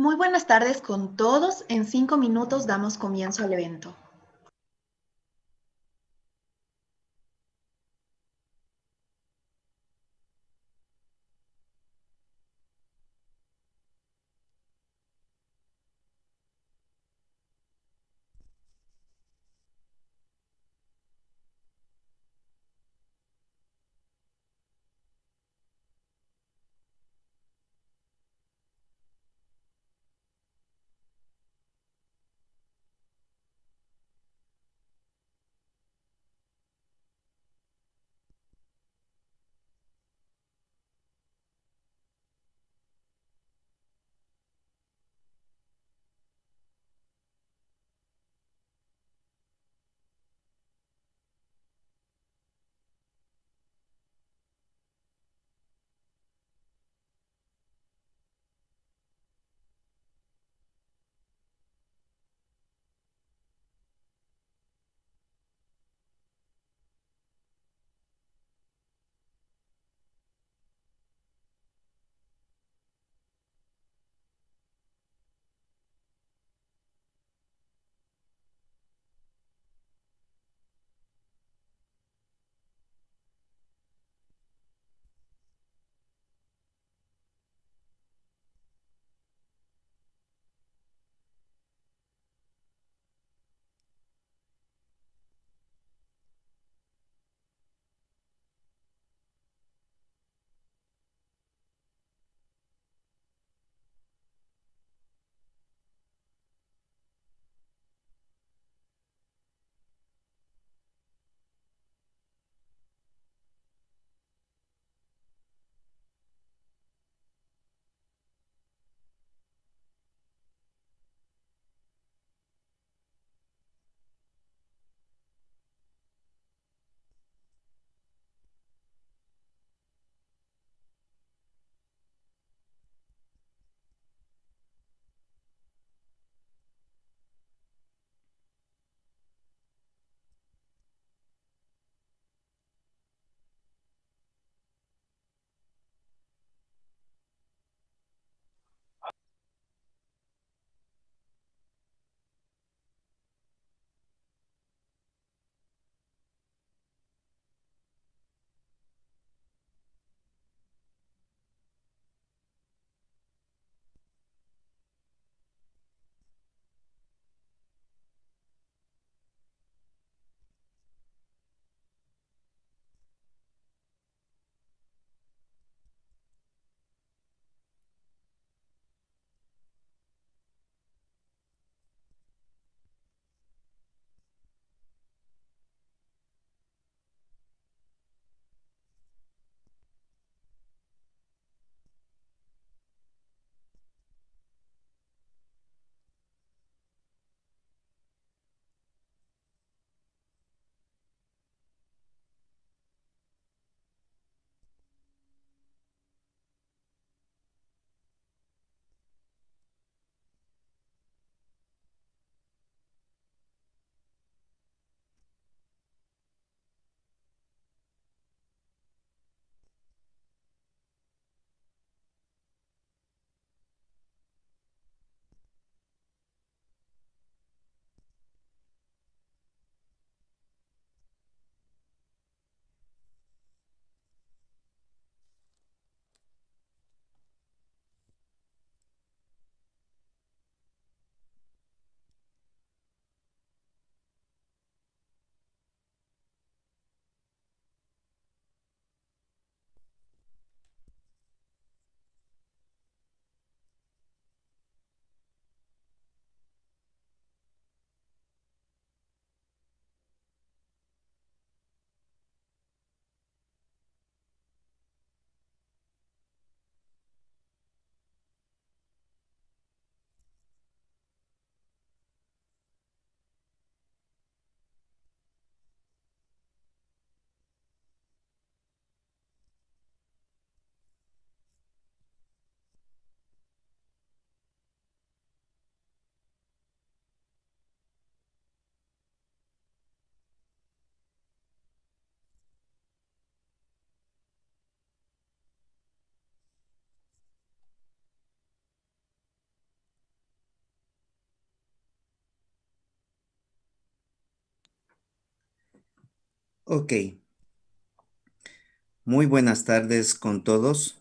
Muy buenas tardes con todos. En cinco minutos damos comienzo al evento. Ok. Muy buenas tardes con todos.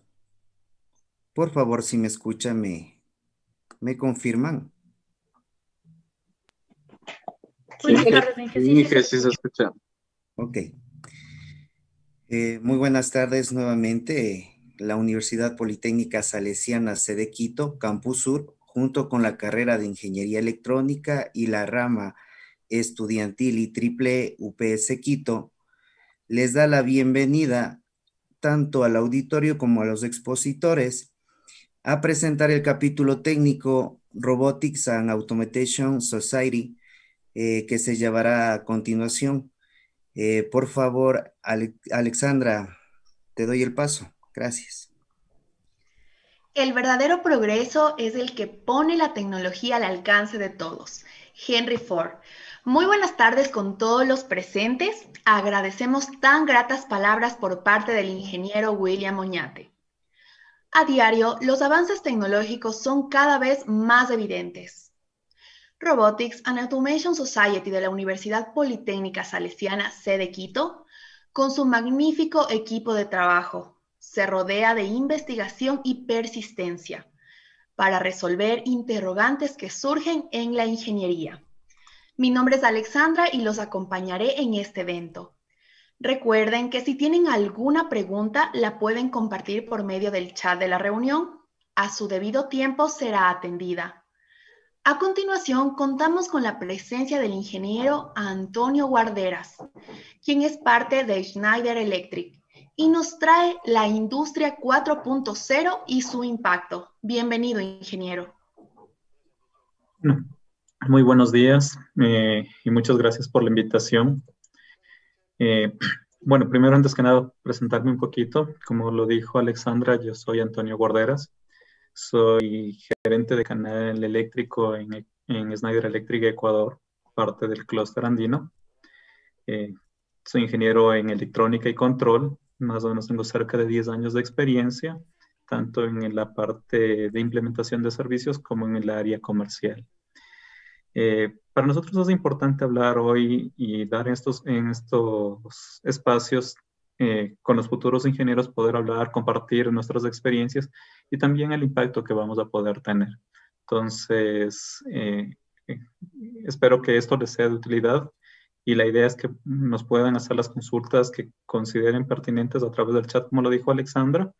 Por favor, si me escuchan, me, me confirman. Sí, que sí, se escucha. Ok. Eh, muy buenas tardes nuevamente. La Universidad Politécnica Salesiana Sede Quito, Campus Sur, junto con la carrera de Ingeniería Electrónica y la rama estudiantil y triple UPS Quito, les da la bienvenida tanto al auditorio como a los expositores a presentar el capítulo técnico Robotics and Automation Society eh, que se llevará a continuación. Eh, por favor, Alexandra, te doy el paso. Gracias. El verdadero progreso es el que pone la tecnología al alcance de todos. Henry Ford. Muy buenas tardes con todos los presentes. Agradecemos tan gratas palabras por parte del ingeniero William Oñate. A diario, los avances tecnológicos son cada vez más evidentes. Robotics and Automation Society de la Universidad Politécnica Salesiana, sede Quito, con su magnífico equipo de trabajo, se rodea de investigación y persistencia para resolver interrogantes que surgen en la ingeniería. Mi nombre es Alexandra y los acompañaré en este evento. Recuerden que si tienen alguna pregunta, la pueden compartir por medio del chat de la reunión. A su debido tiempo será atendida. A continuación, contamos con la presencia del ingeniero Antonio Guarderas, quien es parte de Schneider Electric y nos trae la industria 4.0 y su impacto. Bienvenido, ingeniero. Muy buenos días eh, y muchas gracias por la invitación. Eh, bueno, primero, antes que nada, presentarme un poquito. Como lo dijo Alexandra, yo soy Antonio Guarderas. Soy gerente de canal eléctrico en, Snyder Electric Ecuador, parte del clúster andino. Eh, soy ingeniero en electrónica y control. Más o menos tengo cerca de 10 años de experiencia, tanto en la parte de implementación de servicios como en el área comercial. Eh, para nosotros es importante hablar hoy y dar estos, en estos espacios eh, con los futuros ingenieros, poder hablar, compartir nuestras experiencias y también el impacto que vamos a poder tener. Entonces, eh, espero que esto les sea de utilidad y la idea es que nos puedan hacer las consultas que consideren pertinentes a través del chat, como lo dijo Alexandra.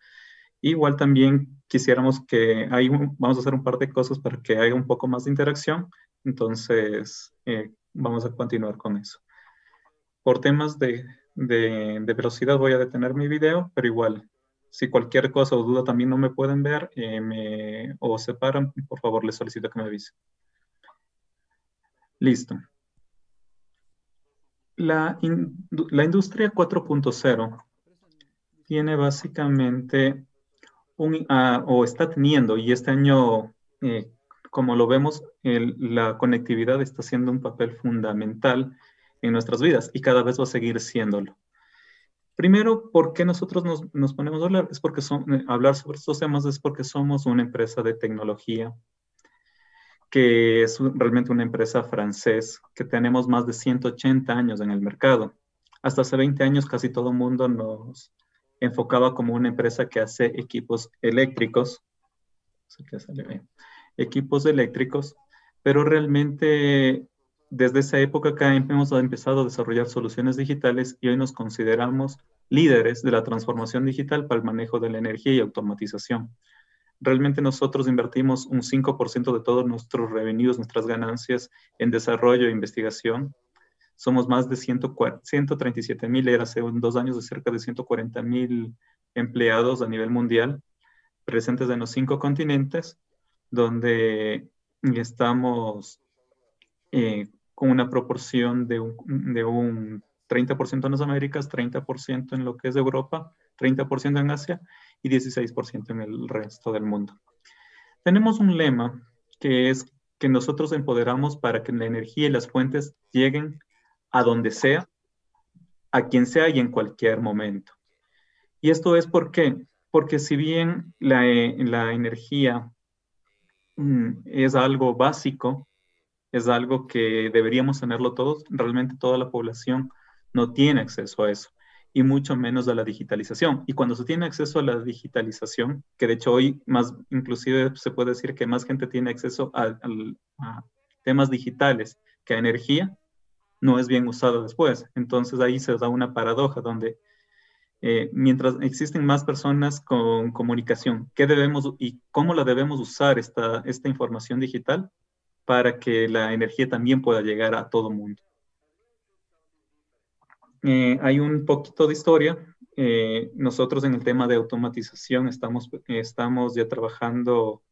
Igual también quisiéramos que ahí vamos a hacer un par de cosas para que haya un poco más de interacción, entonces eh, vamos a continuar con eso. Por temas de, de, velocidad voy a detener mi video, pero igual, si cualquier cosa o duda también no me pueden ver eh, me, o se paran, por favor les solicito que me avisen. Listo. La, la industria 4.0 tiene básicamente Ah, o está teniendo, y este año, eh, como lo vemos, la conectividad está siendo un papel fundamental en nuestras vidas y cada vez va a seguir siéndolo. Primero, ¿por qué nosotros nos, ponemos a hablar? Es porque son, eh, hablar sobre estos temas es porque somos una empresa de tecnología, que es realmente una empresa francés, que tenemos más de 180 años en el mercado. Hasta hace 20 años casi todo el mundo nos, enfocada como una empresa que hace equipos eléctricos, equipos eléctricos, pero realmente desde esa época acá hemos empezado a desarrollar soluciones digitales y hoy nos consideramos líderes de la transformación digital para el manejo de la energía y automatización. Realmente nosotros invertimos un 5% de todos nuestros revenidos, nuestras ganancias en desarrollo e investigación somos más de 137 mil, era hace dos años de cerca de 140 mil empleados a nivel mundial, presentes en los cinco continentes, donde estamos eh, con una proporción de un, de un 30% en las Américas, 30% en lo que es Europa, 30% en Asia y 16% en el resto del mundo. Tenemos un lema que es que nosotros empoderamos para que la energía y las fuentes lleguen a donde sea, a quien sea y en cualquier momento. Y esto es por porque si bien la, eh, energía mm, es algo básico, es algo que deberíamos tenerlo todos, realmente toda la población no tiene acceso a eso y mucho menos a la digitalización. Y cuando se tiene acceso a la digitalización, que de hecho hoy más, inclusive se puede decir que más gente tiene acceso a temas digitales que a energía, no es bien usado después. Entonces ahí se da una paradoja donde eh, mientras existen más personas con comunicación, ¿qué debemos y cómo la debemos usar esta, esta información digital para que la energía también pueda llegar a todo mundo? Eh, hay un poquito de historia. Eh, nosotros en el tema de automatización estamos, estamos ya trabajando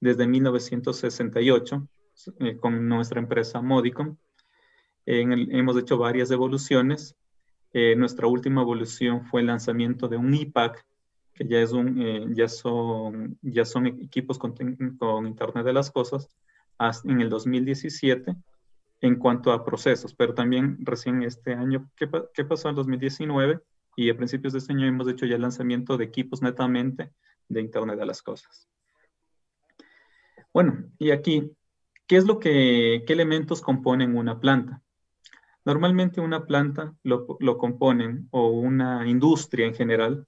desde 1968 con nuestra empresa Modicom hemos hecho varias evoluciones. Eh, nuestra última evolución fue el lanzamiento de un IPAC, que ya, es un, eh, ya, son, ya son equipos con, Internet de las Cosas, en el 2017 en cuanto a procesos, pero también recién este año, ¿qué, pasó en 2019? Y a principios de este año hemos hecho ya el lanzamiento de equipos netamente de Internet de las Cosas. Bueno, y aquí, ¿qué es lo que, qué elementos componen una planta? Normalmente una planta lo, lo componen, o una industria en general,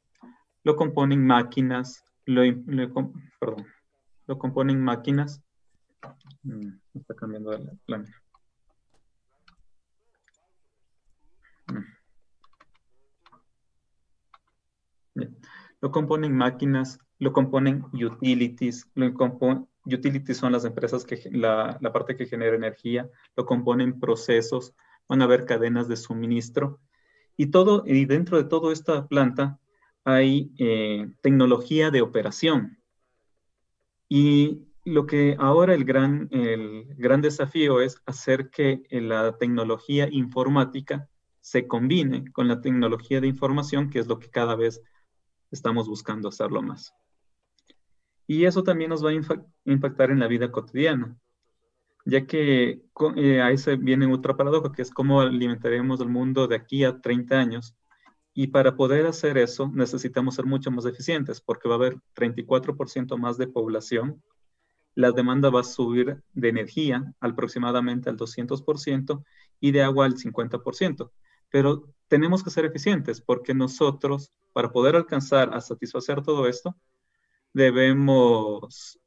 lo componen máquinas, lo, lo, componen máquinas. Mm, está cambiando mm. Lo componen máquinas, lo componen utilities, lo compon utilities son las empresas que la, la, parte que genera energía, lo componen procesos, van a haber cadenas de suministro. Y, todo, y dentro de toda esta planta hay eh, tecnología de operación. Y lo que ahora el gran, el gran desafío es hacer que eh, la tecnología informática se combine con la tecnología de información, que es lo que cada vez estamos buscando hacerlo más. Y eso también nos va a impactar en la vida cotidiana ya que eh, ahí se viene otra paradoja, que es cómo alimentaremos el mundo de aquí a 30 años. Y para poder hacer eso necesitamos ser mucho más eficientes, porque va a haber 34% más de población, la demanda va a subir de energía aproximadamente al 200% y de agua al 50%. Pero tenemos que ser eficientes porque nosotros, para poder alcanzar a satisfacer todo esto, debemos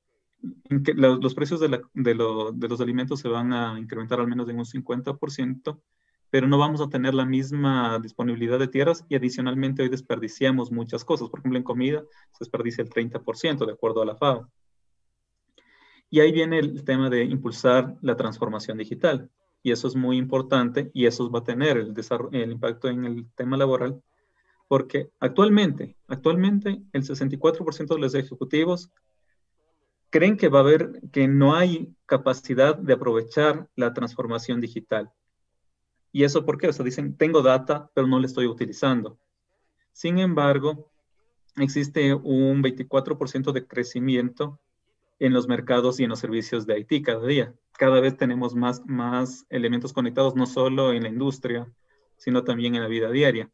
los, precios de, los alimentos se van a incrementar al menos en un 50%, pero no vamos a tener la misma disponibilidad de tierras y adicionalmente hoy desperdiciamos muchas cosas. Por ejemplo, en comida se desperdicia el 30% de acuerdo a la FAO. Y ahí viene el tema de impulsar la transformación digital. Y eso es muy importante y eso va a tener el, el impacto en el tema laboral, porque actualmente, actualmente el 64% de los ejecutivos creen que va a haber, que no hay capacidad de aprovechar la transformación digital. ¿Y eso por qué? O sea, dicen, tengo data, pero no la estoy utilizando. Sin embargo, existe un 24% de crecimiento en los mercados y en los servicios de IT cada día. Cada vez tenemos más, más elementos conectados, no solo en la industria, sino también en la vida diaria.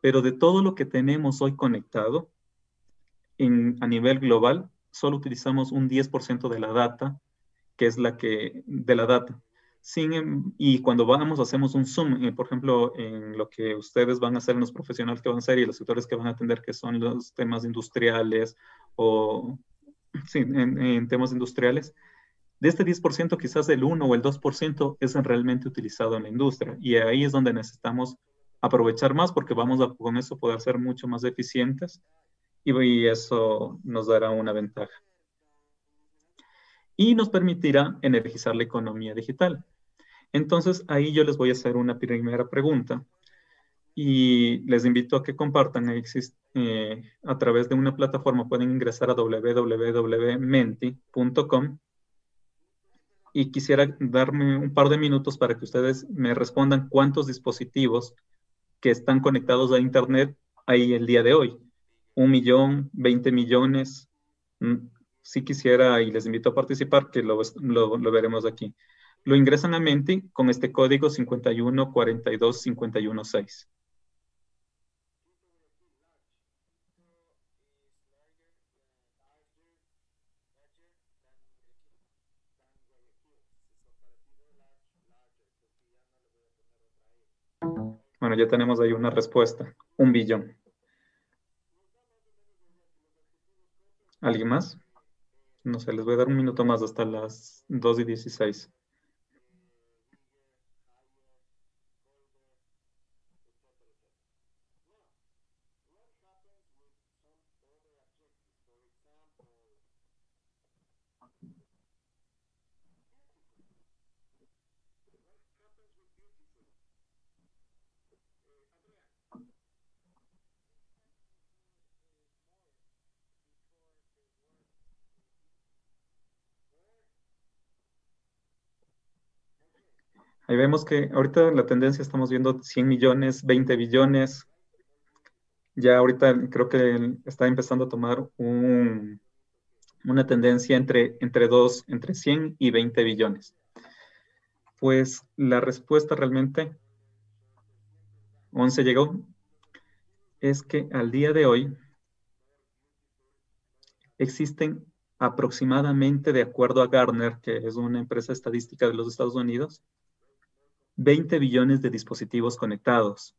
Pero de todo lo que tenemos hoy conectado en, a nivel global, solo utilizamos un 10% de la data, que es la que, de la data. Sin, em, y cuando vamos, hacemos un zoom, eh, por ejemplo, en lo que ustedes van a hacer, en los profesionales que van a ser y los sectores que van a atender, que son los temas industriales o sí, en, en temas industriales. De este 10%, quizás el 1 o el 2% es realmente utilizado en la industria. Y ahí es donde necesitamos aprovechar más porque vamos a con eso poder ser mucho más eficientes y, eso nos dará una ventaja. Y nos permitirá energizar la economía digital. Entonces, ahí yo les voy a hacer una primera pregunta y les invito a que compartan. Eh, a través de una plataforma pueden ingresar a www.menti.com y quisiera darme un par de minutos para que ustedes me respondan cuántos dispositivos que están conectados a Internet hay el día de hoy un millón, 20 millones. Mm, si quisiera y les invito a participar, que lo, veremos aquí. Lo ingresan a Menti con este código 5142516. Bueno, ya tenemos ahí una respuesta, un billón. ¿Alguien más? No sé, les voy a dar un minuto más hasta las 2 y 16. Ahí vemos que ahorita la tendencia estamos viendo 100 millones, 20 billones. Ya ahorita creo que está empezando a tomar una tendencia entre, entre, dos, entre 100 y 20 billones. Pues la respuesta realmente, 11 llegó, es que al día de hoy existen aproximadamente, de acuerdo a Gartner, que es una empresa estadística de los Estados Unidos, 20 billones de dispositivos conectados.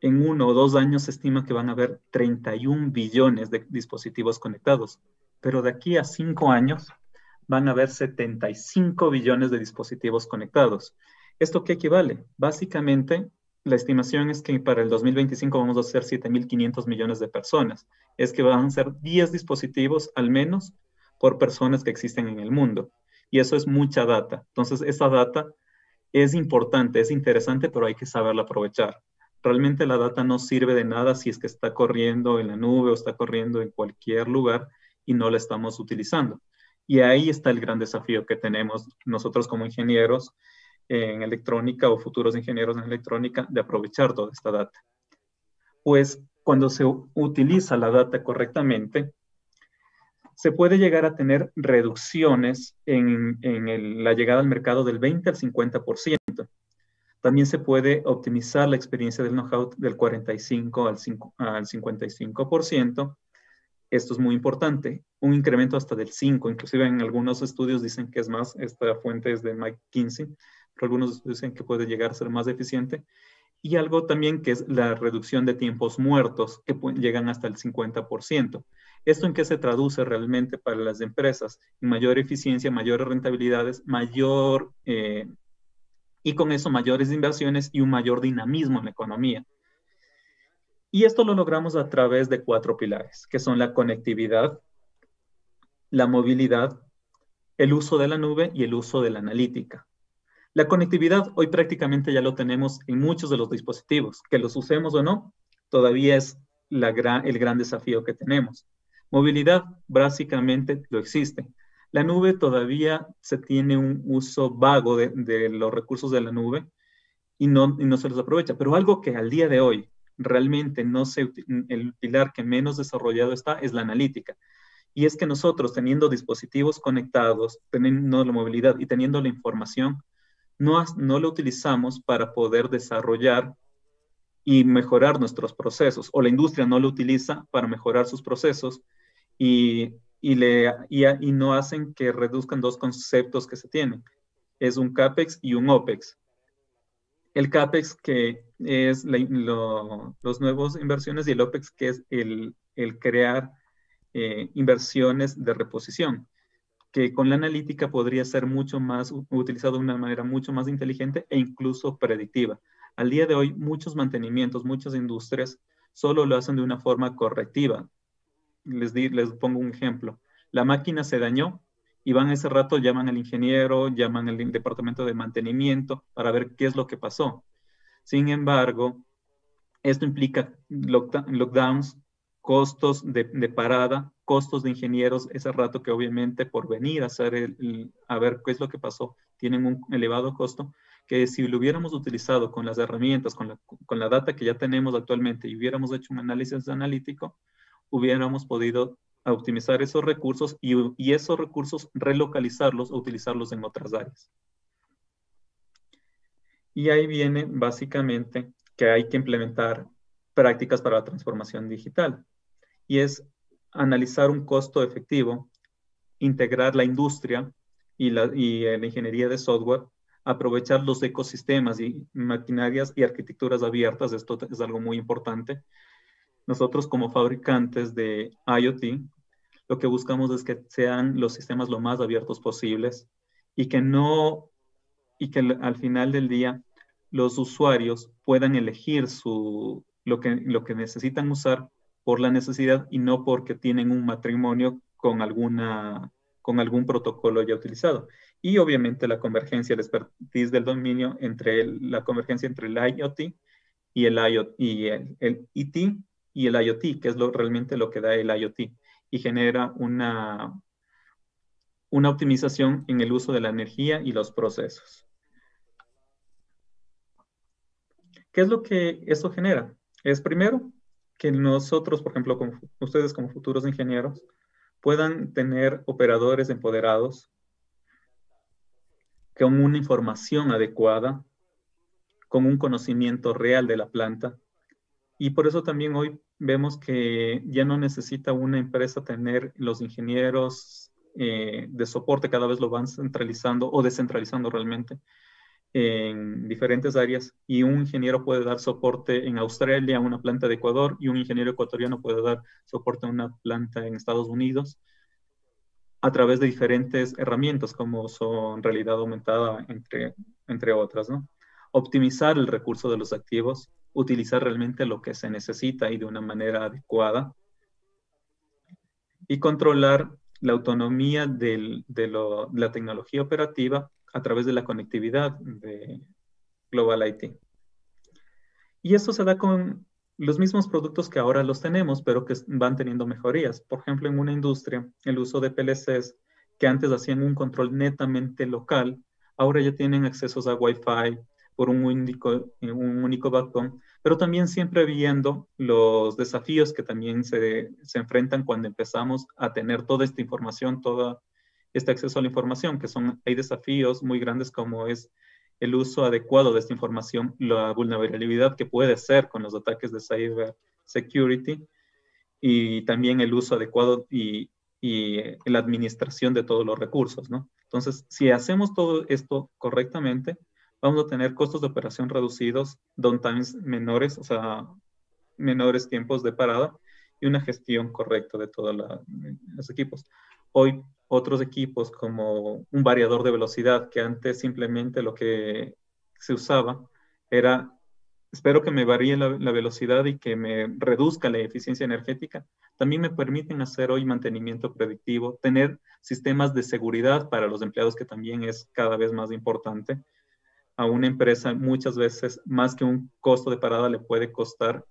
En uno o dos años se estima que van a haber 31 billones de dispositivos conectados, pero de aquí a cinco años van a haber 75 billones de dispositivos conectados. ¿Esto qué equivale? Básicamente, la estimación es que para el 2025 vamos a ser 7.500 millones de personas. Es que van a ser 10 dispositivos al menos por personas que existen en el mundo. Y eso es mucha data. Entonces, esa data es importante, es interesante, pero hay que saberla aprovechar. Realmente la data no sirve de nada si es que está corriendo en la nube o está corriendo en cualquier lugar y no la estamos utilizando. Y ahí está el gran desafío que tenemos nosotros como ingenieros en electrónica o futuros ingenieros en electrónica de aprovechar toda esta data. Pues cuando se utiliza la data correctamente, se puede llegar a tener reducciones en, la llegada al mercado del 20 al 50%. También se puede optimizar la experiencia del know-how del 45 al, al 55%. Esto es muy importante. Un incremento hasta del 5, inclusive en algunos estudios dicen que es más, esta fuente es de Mike Kinsey, pero algunos dicen que puede llegar a ser más eficiente. Y algo también que es la reducción de tiempos muertos, que llegan hasta el 50%. ¿Esto en qué se traduce realmente para las empresas? Mayor eficiencia, mayores rentabilidades, mayor, eh, y con eso mayores inversiones y un mayor dinamismo en la economía. Y esto lo logramos a través de cuatro pilares, que son la conectividad, la movilidad, el uso de la nube y el uso de la analítica. La conectividad hoy prácticamente ya lo tenemos en muchos de los dispositivos, que los usemos o no, todavía es el gran desafío que tenemos. Movilidad básicamente lo existe. La nube todavía se tiene un uso vago de, los recursos de la nube y no, se los aprovecha, pero algo que al día de hoy realmente no se, el pilar que menos desarrollado está es la analítica. Y es que nosotros teniendo dispositivos conectados, teniendo la movilidad y teniendo la información, no, no la utilizamos para poder desarrollar y mejorar nuestros procesos, o la industria no lo utiliza para mejorar sus procesos y, le, y, no hacen que reduzcan dos conceptos que se tienen. Es un CAPEX y un OPEX. El CAPEX que es los nuevos inversiones y el OPEX que es el, crear eh, inversiones de reposición que con la analítica podría ser mucho más utilizado de una manera mucho más inteligente e incluso predictiva. Al día de hoy, muchos mantenimientos, muchas industrias solo lo hacen de una forma correctiva, les, pongo un ejemplo. La máquina se dañó y van ese rato, llaman al ingeniero, llaman al departamento de mantenimiento para ver qué es lo que pasó. Sin embargo, esto implica lockdowns, costos de, parada, costos de ingenieros ese rato que obviamente por venir a, hacer a ver qué es lo que pasó, tienen un elevado costo que si lo hubiéramos utilizado con las herramientas, con la data que ya tenemos actualmente y hubiéramos hecho un análisis analítico, hubiéramos podido optimizar esos recursos y, esos recursos relocalizarlos o utilizarlos en otras áreas. Y ahí viene básicamente que hay que implementar prácticas para la transformación digital. Y es analizar un costo efectivo, integrar la industria y la, y eh, la ingeniería de software, aprovechar los ecosistemas y maquinarias y arquitecturas abiertas, esto es algo muy importante, nosotros como fabricantes de IoT, lo que buscamos es que sean los sistemas lo más abiertos posibles y que no, y que al final del día los usuarios puedan elegir su, lo, que, lo que necesitan usar por la necesidad y no porque tienen un matrimonio con, alguna, con algún protocolo ya utilizado. Y obviamente la convergencia, el expertise del dominio entre la convergencia entre el IoT y el, IoT, y el IT y el IoT, que es lo, realmente lo que da el IoT, y genera una, una optimización en el uso de la energía y los procesos. ¿Qué es lo que eso genera? Es primero que nosotros, por ejemplo, ustedes como futuros ingenieros, puedan tener operadores empoderados con una información adecuada, con un conocimiento real de la planta. Y por eso también hoy vemos que ya no necesita una empresa tener los ingenieros eh, de soporte, cada vez lo van centralizando o descentralizando realmente en diferentes áreas y un ingeniero puede dar soporte en Australia a una planta de Ecuador y un ingeniero ecuatoriano puede dar soporte a una planta en Estados Unidos a través de diferentes herramientas como son realidad aumentada, entre, entre otras. ¿no? Optimizar el recurso de los activos, utilizar realmente lo que se necesita y de una manera adecuada. Y controlar la autonomía de, la tecnología operativa a través de la conectividad de Global IT. Y esto se da con los mismos productos que ahora los tenemos, pero que van teniendo mejorías. Por ejemplo, en una industria, el uso de PLCs, que antes hacían un control netamente local, ahora ya tienen accesos a Wi-Fi por un único, un único backbone pero también siempre viendo los desafíos que también se, enfrentan cuando empezamos a tener toda esta información, todo este acceso a la información, que son, hay desafíos muy grandes como es el uso adecuado de esta información, la vulnerabilidad que puede ser con los ataques de cyber security y también el uso adecuado y, eh, la administración de todos los recursos, Entonces, si hacemos todo esto correctamente, vamos a tener costos de operación reducidos, downtimes menores, o sea, menores tiempos de parada y una gestión correcta de todos los equipos. Hoy otros equipos como un variador de velocidad que antes simplemente lo que se usaba era espero que me varíe la, la, velocidad y que me reduzca la eficiencia energética, también me permiten hacer hoy mantenimiento predictivo, tener sistemas de seguridad para los empleados que también es cada vez más importante, a una empresa muchas veces más que un costo de parada le puede costar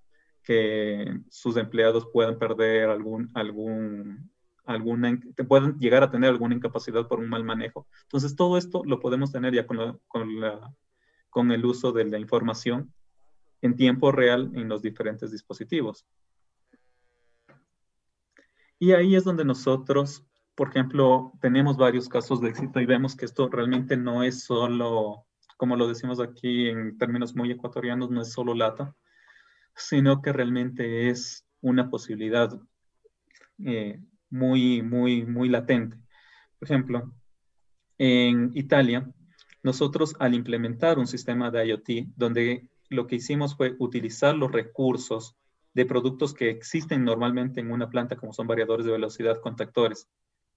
que sus empleados puedan perder algún, algún, alguna, puedan llegar a tener alguna incapacidad por un mal manejo. Entonces, todo esto lo podemos tener ya con, con, con el uso de la información en tiempo real en los diferentes dispositivos. Y ahí es donde nosotros, por ejemplo, tenemos varios casos de éxito y vemos que esto realmente no es solo como lo decimos aquí en términos muy ecuatorianos, no es solo lata, sino que realmente es una posibilidad eh, muy, muy, muy latente. Por ejemplo, en Italia, nosotros al implementar un sistema de IoT, donde lo que hicimos fue utilizar los recursos de productos que existen normalmente en una planta, como son variadores de velocidad, contactores,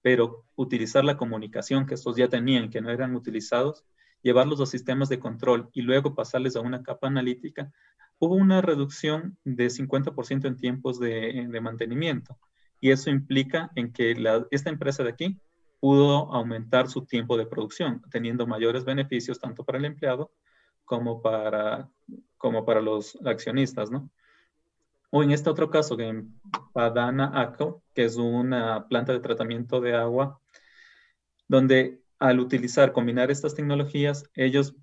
pero utilizar la comunicación que estos ya tenían, que no eran utilizados, llevarlos a sistemas de control y luego pasarles a una capa analítica, hubo una reducción de 50% en tiempos de, mantenimiento. Y eso implica en que esta empresa de aquí pudo aumentar su tiempo de producción, teniendo mayores beneficios tanto para el empleado como para, como para los accionistas, ¿no? O en este otro caso, en Padana Aco, que es una planta de tratamiento de agua, donde al utilizar, combinar estas tecnologías, ellos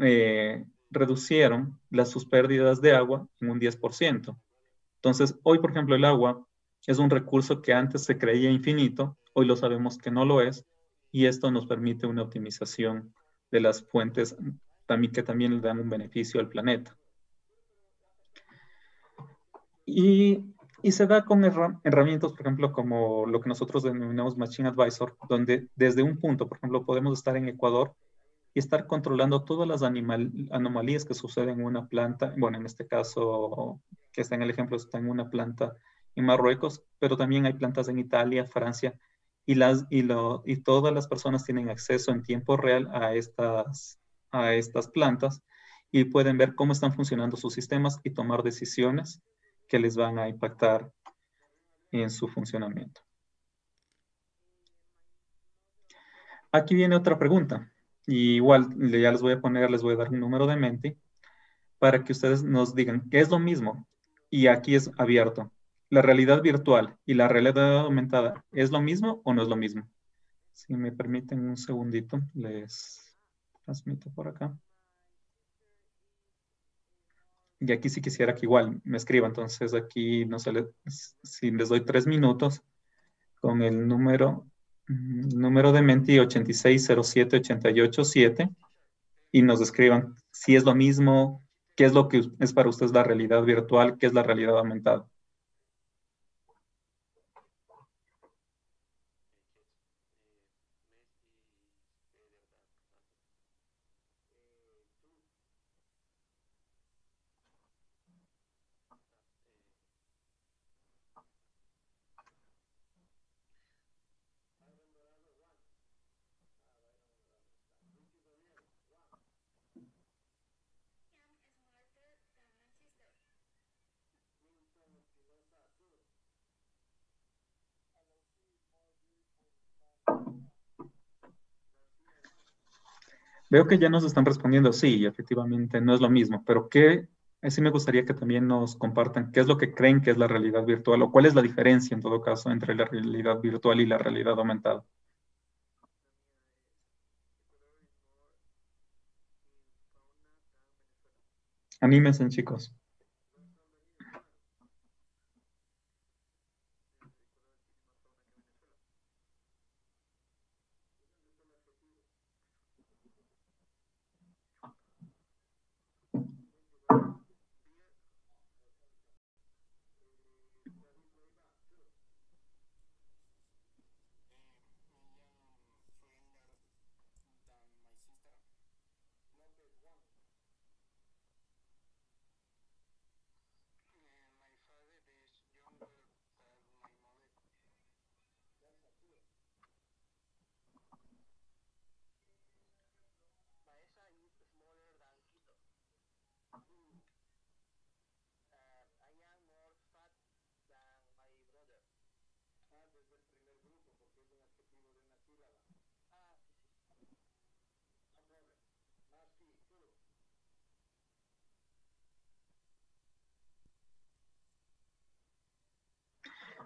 eh, reducieron las, sus pérdidas de agua en un 10%. Entonces, hoy, por ejemplo, el agua es un recurso que antes se creía infinito, hoy lo sabemos que no lo es, y esto nos permite una optimización de las fuentes también, que también le dan un beneficio al planeta. Y y se da con herramientas, por ejemplo, como lo que nosotros denominamos Machine Advisor, donde desde un punto, por ejemplo, podemos estar en Ecuador y estar controlando todas las anomalías que suceden en una planta, bueno, en este caso, que está en el ejemplo, está en una planta en Marruecos, pero también hay plantas en Italia, Francia, y, las, y, y todas las personas tienen acceso en tiempo real a estas, a estas plantas y pueden ver cómo están funcionando sus sistemas y tomar decisiones que les van a impactar en su funcionamiento. Aquí viene otra pregunta. igual ya les voy a poner, les voy a dar un número de mente para que ustedes nos digan qué es lo mismo. Y aquí es abierto. ¿La realidad virtual y la realidad aumentada es lo mismo o no es lo mismo? Si me permiten un segundito, les transmito por acá y aquí si quisiera que igual me escriba, entonces aquí no sé si les doy tres minutos con el número, mm, número de Menti 8607887, y nos escriban si es lo mismo, qué es lo que es para ustedes la realidad virtual, qué es la realidad aumentada. Veo que ya nos están respondiendo, sí, efectivamente, no es lo mismo, pero ¿qué? Sí me gustaría que también nos compartan qué es lo que creen que es la realidad virtual o cuál es la diferencia en todo caso entre la realidad virtual y la realidad aumentada. Anímense, chicos.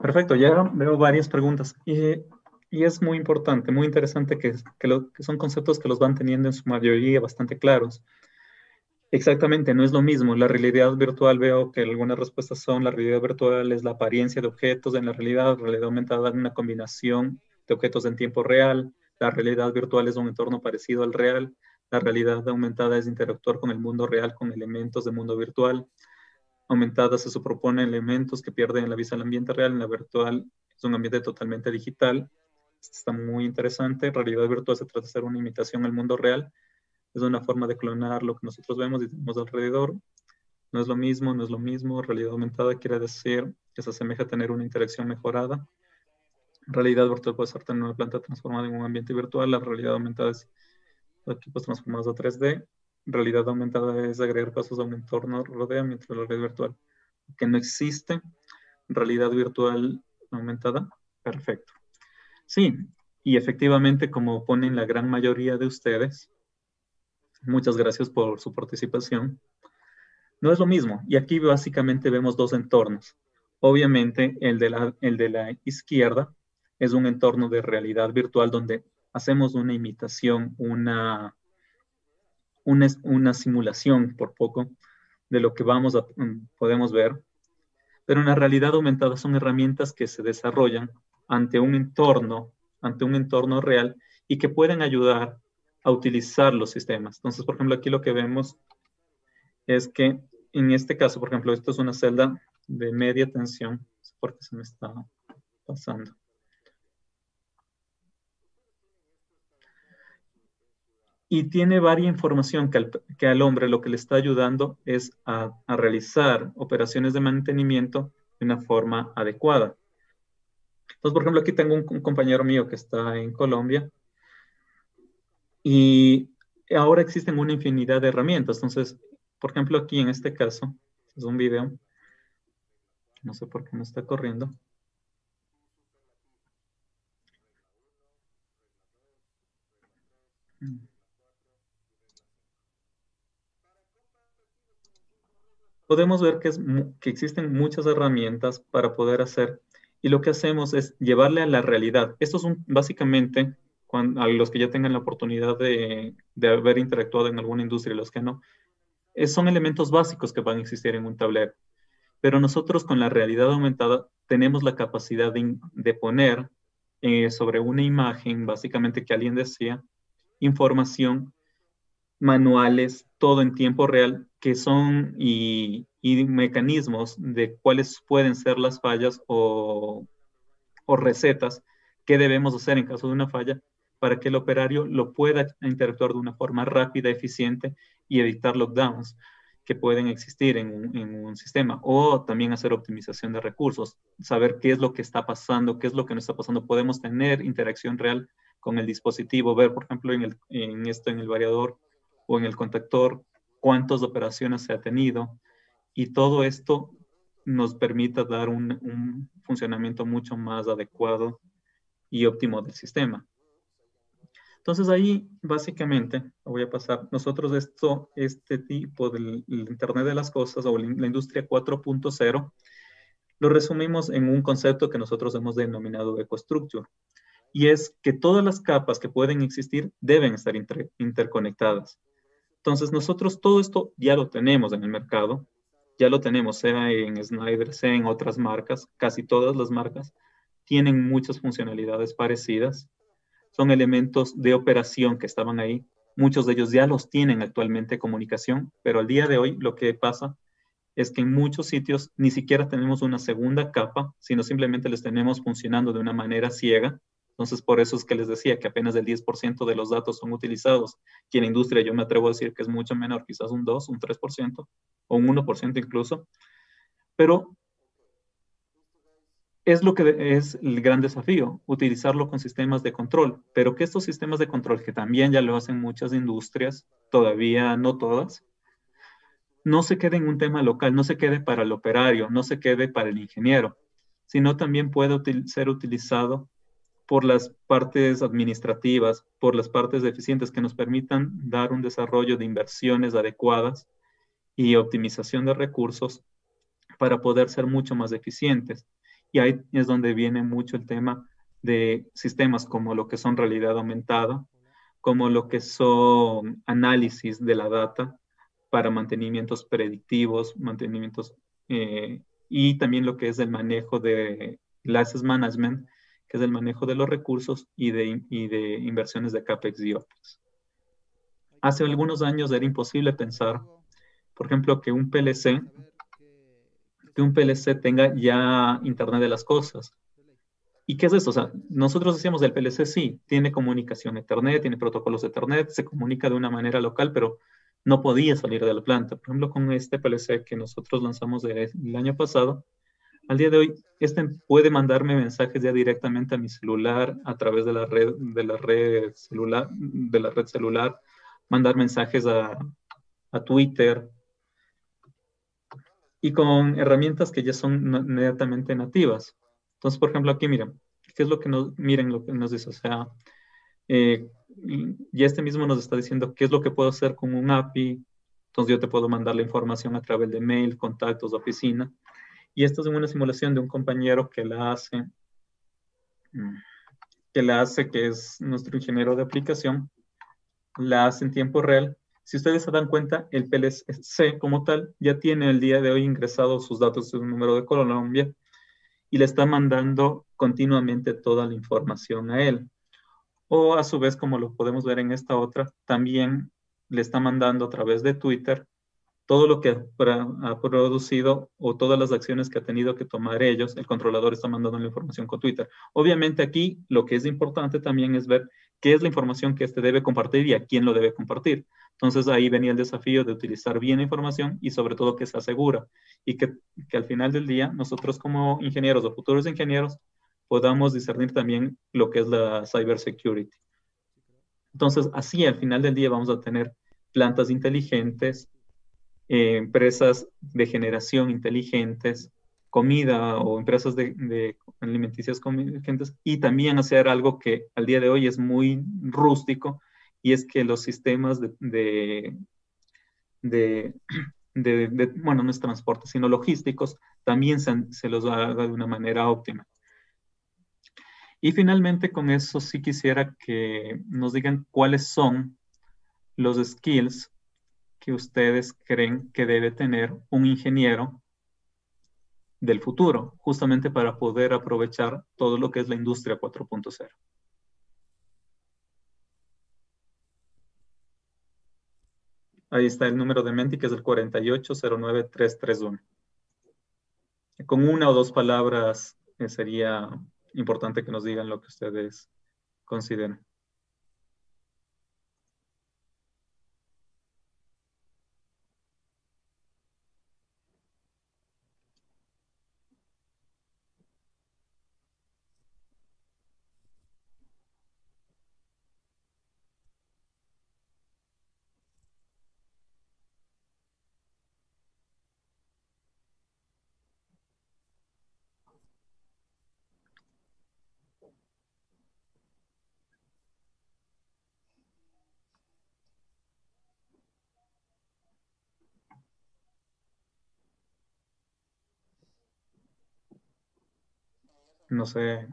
Perfecto, ya veo varias preguntas. Y, es muy importante, muy interesante que, son conceptos que los van teniendo en su mayoría bastante claros. Exactamente, no es lo mismo. La realidad virtual, veo que algunas respuestas son, la realidad virtual es la apariencia de objetos en la realidad, la realidad aumentada es una combinación de objetos en tiempo real, la realidad virtual es un entorno parecido al real, la realidad aumentada es interactuar con el mundo real con elementos del mundo virtual, aumentada se supone elementos que pierden la vista al ambiente real, en la virtual es un ambiente totalmente digital, está muy interesante, realidad virtual se trata de hacer una imitación al mundo real, es una forma de clonar lo que nosotros vemos y tenemos alrededor, no es lo mismo, no es lo mismo, realidad aumentada quiere decir que se asemeja a tener una interacción mejorada, realidad virtual puede ser tener una planta transformada en un ambiente virtual, la realidad aumentada es equipos transformados a 3D, realidad aumentada es agregar pasos a un entorno rodea mientras la red virtual, que no existe realidad virtual aumentada, perfecto. Sí, y efectivamente, como ponen la gran mayoría de ustedes, muchas gracias por su participación, no es lo mismo. Y aquí básicamente vemos dos entornos. Obviamente, el de la, el de la izquierda es un entorno de realidad virtual donde hacemos una imitación, una una, simulación por poco de lo que vamos mm, podemos ver, pero en la realidad aumentada son herramientas que se desarrollan ante un entorno, ante un entorno real y que pueden ayudar a utilizar los sistemas. Entonces, por ejemplo, aquí lo que vemos es que en este caso, por ejemplo, esto es una celda de media tensión, porque se me está pasando. y tiene varia información que al, hombre lo que le está ayudando es a, realizar operaciones de mantenimiento de una forma adecuada. Entonces, por ejemplo, aquí tengo un, compañero mío que está en Colombia y ahora existen una infinidad de herramientas. Entonces, por ejemplo, aquí en este caso, es un video, no sé por qué no está corriendo. Mm. podemos ver que, que existen muchas herramientas para poder hacer y lo que hacemos es llevarle a la realidad. Esto es básicamente, a los que ya tengan la oportunidad de, haber interactuado en alguna industria y los que no, son elementos básicos que van a existir en un tablero. Pero nosotros con la realidad aumentada tenemos la capacidad de, poner eh, sobre una imagen, básicamente que alguien decía, información, manuales, todo en tiempo real, que son y, mecanismos de cuáles pueden ser las fallas o, recetas que debemos hacer en caso de una falla para que el operario lo pueda interactuar de una forma rápida, eficiente y evitar lockdowns que pueden existir en un, sistema o también hacer optimización de recursos, saber qué es lo que está pasando, qué es lo que no está pasando. Podemos tener interacción real con el dispositivo, ver, por ejemplo, en, el, en esto, en el variador o en el contactor, cuántas operaciones se ha tenido y todo esto nos permita dar un, funcionamiento mucho más adecuado y óptimo del sistema. Entonces ahí básicamente voy a pasar, nosotros esto, este tipo del Internet de las Cosas o la industria 4.0, lo resumimos en un concepto que nosotros hemos denominado EcoStructure, y es que todas las capas que pueden existir deben estar interconectadas. Entonces nosotros todo esto ya lo tenemos en el mercado, ya lo tenemos, sea en Snyder, sea en otras marcas, casi todas las marcas tienen muchas funcionalidades parecidas. Son elementos de operación que estaban ahí. Muchos de ellos ya los tienen actualmente comunicación, pero al día de hoy lo que pasa es que en muchos sitios ni siquiera tenemos una segunda capa, sino simplemente les tenemos funcionando de una manera ciega entonces, por eso es que les decía que apenas el 10% de los datos son utilizados, que en industria yo me atrevo a decir que es mucho menor, quizás un 2, un 3% o un 1% incluso. Pero es lo que es el gran desafío, utilizarlo con sistemas de control, pero que estos sistemas de control, que también ya lo hacen muchas industrias, todavía no todas, no se quede en un tema local, no se quede para el operario, no se quede para el ingeniero, sino también puede ser utilizado por las partes administrativas, por las partes eficientes que nos permitan dar un desarrollo de inversiones adecuadas y optimización de recursos para poder ser mucho más eficientes. Y ahí es donde viene mucho el tema de sistemas como lo que son realidad aumentada, como lo que son análisis de la data para mantenimientos predictivos, mantenimientos eh, y también lo que es el manejo de las management, que es el manejo de los recursos y de, de inversiones de CAPEX y OPEX. Hace algunos años era imposible pensar, por ejemplo, que un PLC, que un PLC tenga ya Internet de las Cosas. ¿Y qué es eso? O sea, nosotros decíamos del PLC sí, tiene comunicación Ethernet, tiene protocolos Ethernet, se comunica de una manera local, pero no podía salir de la planta. Por ejemplo, con este PLC que nosotros lanzamos el año pasado, al día de hoy, este puede mandarme mensajes ya directamente a mi celular a través de la red, de la red celular, de la red celular, mandar mensajes a, Twitter y con herramientas que ya son inmediatamente nativas. Entonces, por ejemplo, aquí miren, ¿qué es lo que nos, miren lo que nos dice? O sea, eh, ya este mismo nos está diciendo qué es lo que puedo hacer con un API. Entonces yo te puedo mandar la información a través de mail, contactos, oficina. Y esto es una simulación de un compañero que la hace, mm, que hace, que es nuestro ingeniero de aplicación, la hace en tiempo real. Si ustedes se dan cuenta, el PLC como tal ya tiene el día de hoy ingresado sus datos de un número de Colombia y le está mandando continuamente toda la información a él. O a su vez, como lo podemos ver en esta otra, también le está mandando a través de Twitter todo lo que ha producido o todas las acciones que ha tenido que tomar ellos, el controlador está mandando la información con Twitter. Obviamente aquí lo que es importante también es ver qué es la información que este debe compartir y a quién lo debe compartir. Entonces ahí venía el desafío de utilizar bien la información y sobre todo que se asegura. y que, que al final del día nosotros como ingenieros o futuros ingenieros podamos discernir también lo que es la cybersecurity. Entonces así al final del día vamos a tener plantas inteligentes, eh, empresas de generación inteligentes, comida o empresas de, alimenticias inteligentes y también hacer algo que al día de hoy es muy rústico y es que los sistemas de, bueno, no es transporte, sino logísticos, también se, se los haga de una manera óptima. Y finalmente con eso sí quisiera que nos digan cuáles son los skills que ustedes creen que debe tener un ingeniero del futuro, justamente para poder aprovechar todo lo que es la industria 4.0. Ahí está el número de Menti, que es el 4809331. Con una o dos palabras eh, sería importante que nos digan lo que ustedes consideren. No sé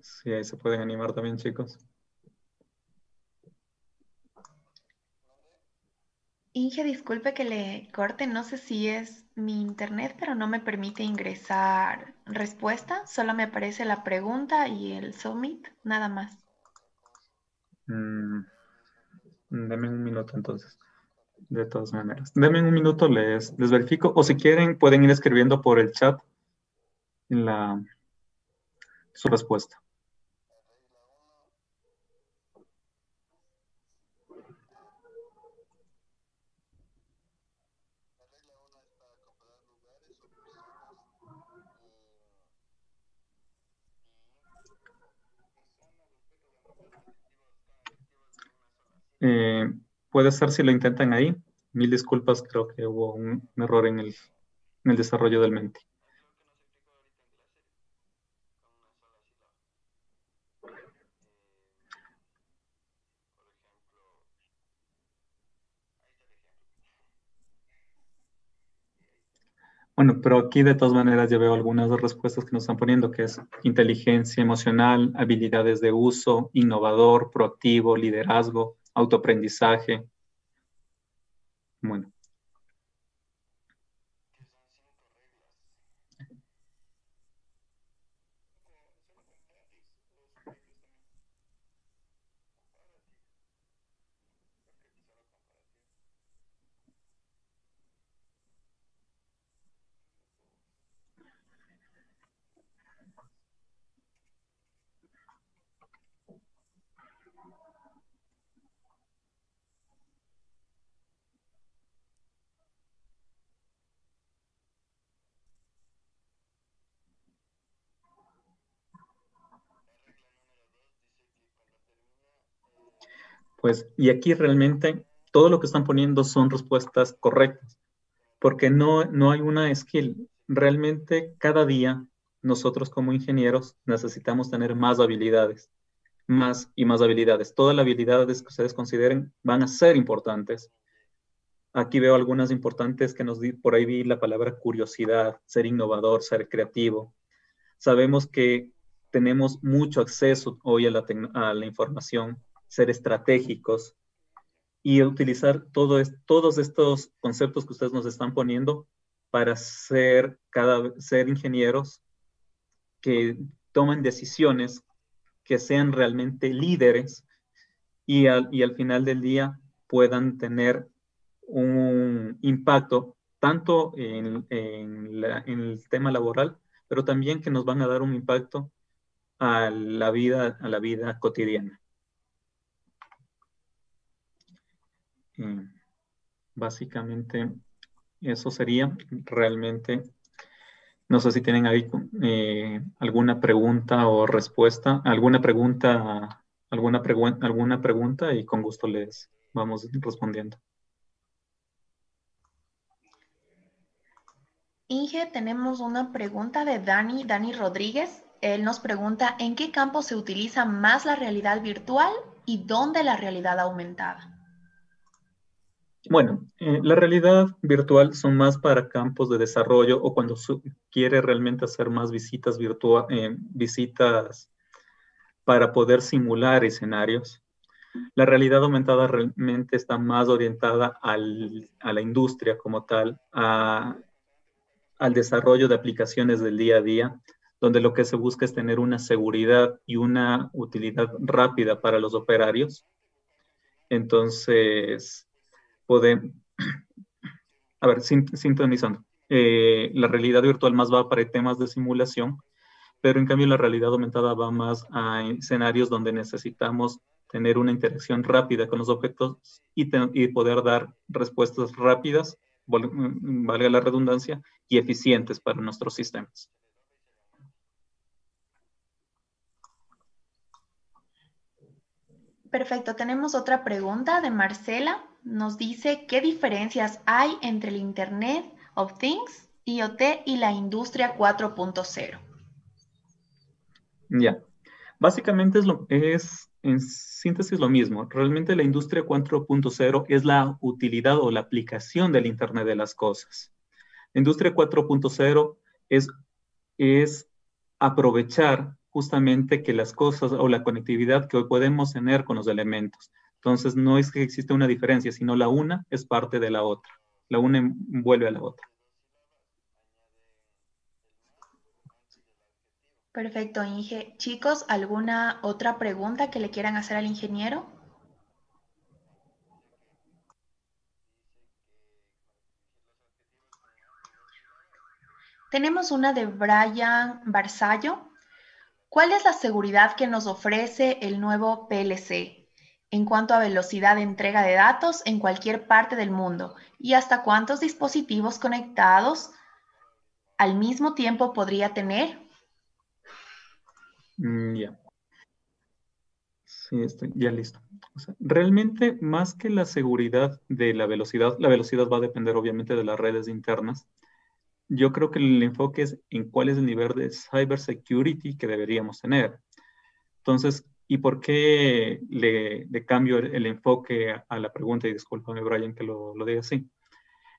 si ahí se pueden animar también, chicos. Inge, disculpe que le corte, no sé si es mi internet, pero no me permite ingresar respuesta, solo me aparece la pregunta y el submit, nada más. Mm, deme un minuto entonces, de todas maneras. Deme un minuto, les, les verifico, o si quieren pueden ir escribiendo por el chat en la, su respuesta. Eh, puede ser si lo intentan ahí. Mil disculpas, creo que hubo un, error en el, en el desarrollo del mente. Bueno, pero aquí de todas maneras ya veo algunas respuestas que nos están poniendo, que es inteligencia emocional, habilidades de uso, innovador, proactivo, liderazgo, autoaprendizaje. Bueno, Pues, y aquí realmente todo lo que están poniendo son respuestas correctas, porque no, no hay una skill. Realmente cada día nosotros como ingenieros necesitamos tener más habilidades, más y más habilidades. Todas las habilidades que ustedes consideren van a ser importantes. Aquí veo algunas importantes que nos di, por ahí vi la palabra curiosidad, ser innovador, ser creativo. Sabemos que tenemos mucho acceso hoy a a la información, ser estratégicos y utilizar todo todos estos conceptos que ustedes nos están poniendo para ser, cada, ser ingenieros que tomen decisiones, que sean realmente líderes y al, y al final del día puedan tener un impacto tanto en, en, el tema laboral, pero también que nos van a dar un impacto a la vida, a la vida cotidiana. Mm, básicamente eso sería realmente. No sé si tienen ahí eh, alguna pregunta o respuesta, alguna pregunta, alguna, pregunta alguna pregunta y con gusto les vamos respondiendo. Inge, tenemos una pregunta de Dani, Dani Rodríguez. Él nos pregunta, ¿en qué campo se utiliza más la realidad virtual y dónde la realidad aumentada? Bueno, eh, la realidad virtual son más para campos de desarrollo o cuando quiere realmente hacer más visitas virtual, eh, visitas para poder simular escenarios. La realidad aumentada realmente está más orientada a la industria como tal, al desarrollo de aplicaciones del día a día, donde lo que se busca es tener una seguridad y una utilidad rápida para los operarios. Entonces, Poder, a ver, sintonizando. Eh, la realidad virtual más va para temas de simulación, pero en cambio la realidad aumentada va más a escenarios donde necesitamos tener una interacción rápida con los objetos y, poder dar respuestas rápidas, mm, valga la redundancia, y eficientes para nuestros sistemas. Perfecto, tenemos otra pregunta de Marcela nos dice qué diferencias hay entre el Internet of Things, IoT y la industria 4.0. Ya, básicamente es, en síntesis lo mismo. Realmente la industria 4.0 es la utilidad o la aplicación del Internet de las Cosas. La industria 4.0 es, es aprovechar justamente que las cosas o la conectividad que hoy podemos tener con los elementos. Entonces, no es que exista una diferencia, sino la una es parte de la otra. La una em, vuelve a la otra. Perfecto, Inge. Chicos, ¿alguna otra pregunta que le quieran hacer al ingeniero? Tenemos una de Brian Barzallo. ¿Cuál es la seguridad que nos ofrece el nuevo PLC? en cuanto a velocidad de entrega de datos en cualquier parte del mundo y hasta cuántos dispositivos conectados al mismo tiempo podría tener? Mm, ya. Sí, estoy ya listo. realmente, más que la seguridad de la velocidad, la velocidad va a depender obviamente de las redes internas. Yo creo que el enfoque es en cuál es el nivel de cybersecurity que deberíamos tener. Entonces, ¿Y por qué le, cambio el, enfoque a la pregunta? Y discúlpame, Brian, que lo, diga así.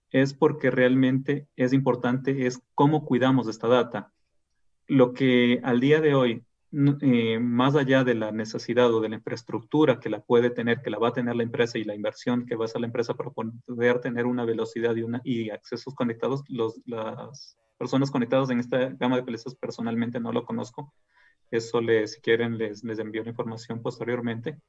Es porque realmente es importante es cómo cuidamos esta data. Lo que al día de hoy, eh, más allá de la necesidad o de la infraestructura que la puede tener, que la va a tener la empresa y la inversión que va a hacer la empresa para poder tener una velocidad y, y accesos conectados, los, las personas conectadas en esta gama de empresas personalmente no lo conozco, eso si quieren les, les envío la información posteriormente,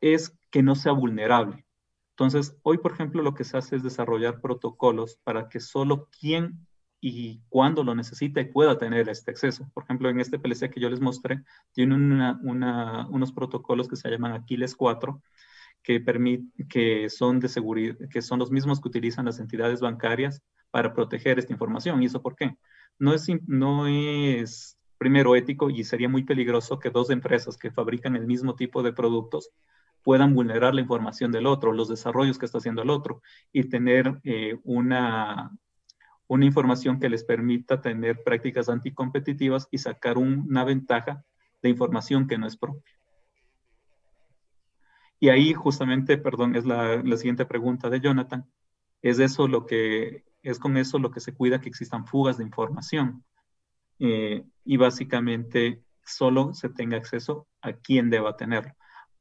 es que no sea vulnerable. Entonces, hoy, por ejemplo, lo que se hace es desarrollar protocolos para que solo quien y cuando lo necesite pueda tener este acceso. Por ejemplo, en este PLC que yo les mostré, tiene unos protocolos que se llaman Aquiles 4, que, permit que, son de seguridad, que son los mismos que utilizan las entidades bancarias para proteger esta información. ¿Y eso por qué? No es, no es primero ético y sería muy peligroso que dos empresas que fabrican el mismo tipo de productos puedan vulnerar la información del otro, los desarrollos que está haciendo el otro y tener eh, una, una información que les permita tener prácticas anticompetitivas y sacar una ventaja de información que no es propia. Y ahí justamente, perdón, es la, la siguiente pregunta de Jonathan. ¿Es eso lo que es con eso lo que se cuida que existan fugas de información? Eh, y básicamente solo se tenga acceso a quien deba tenerlo.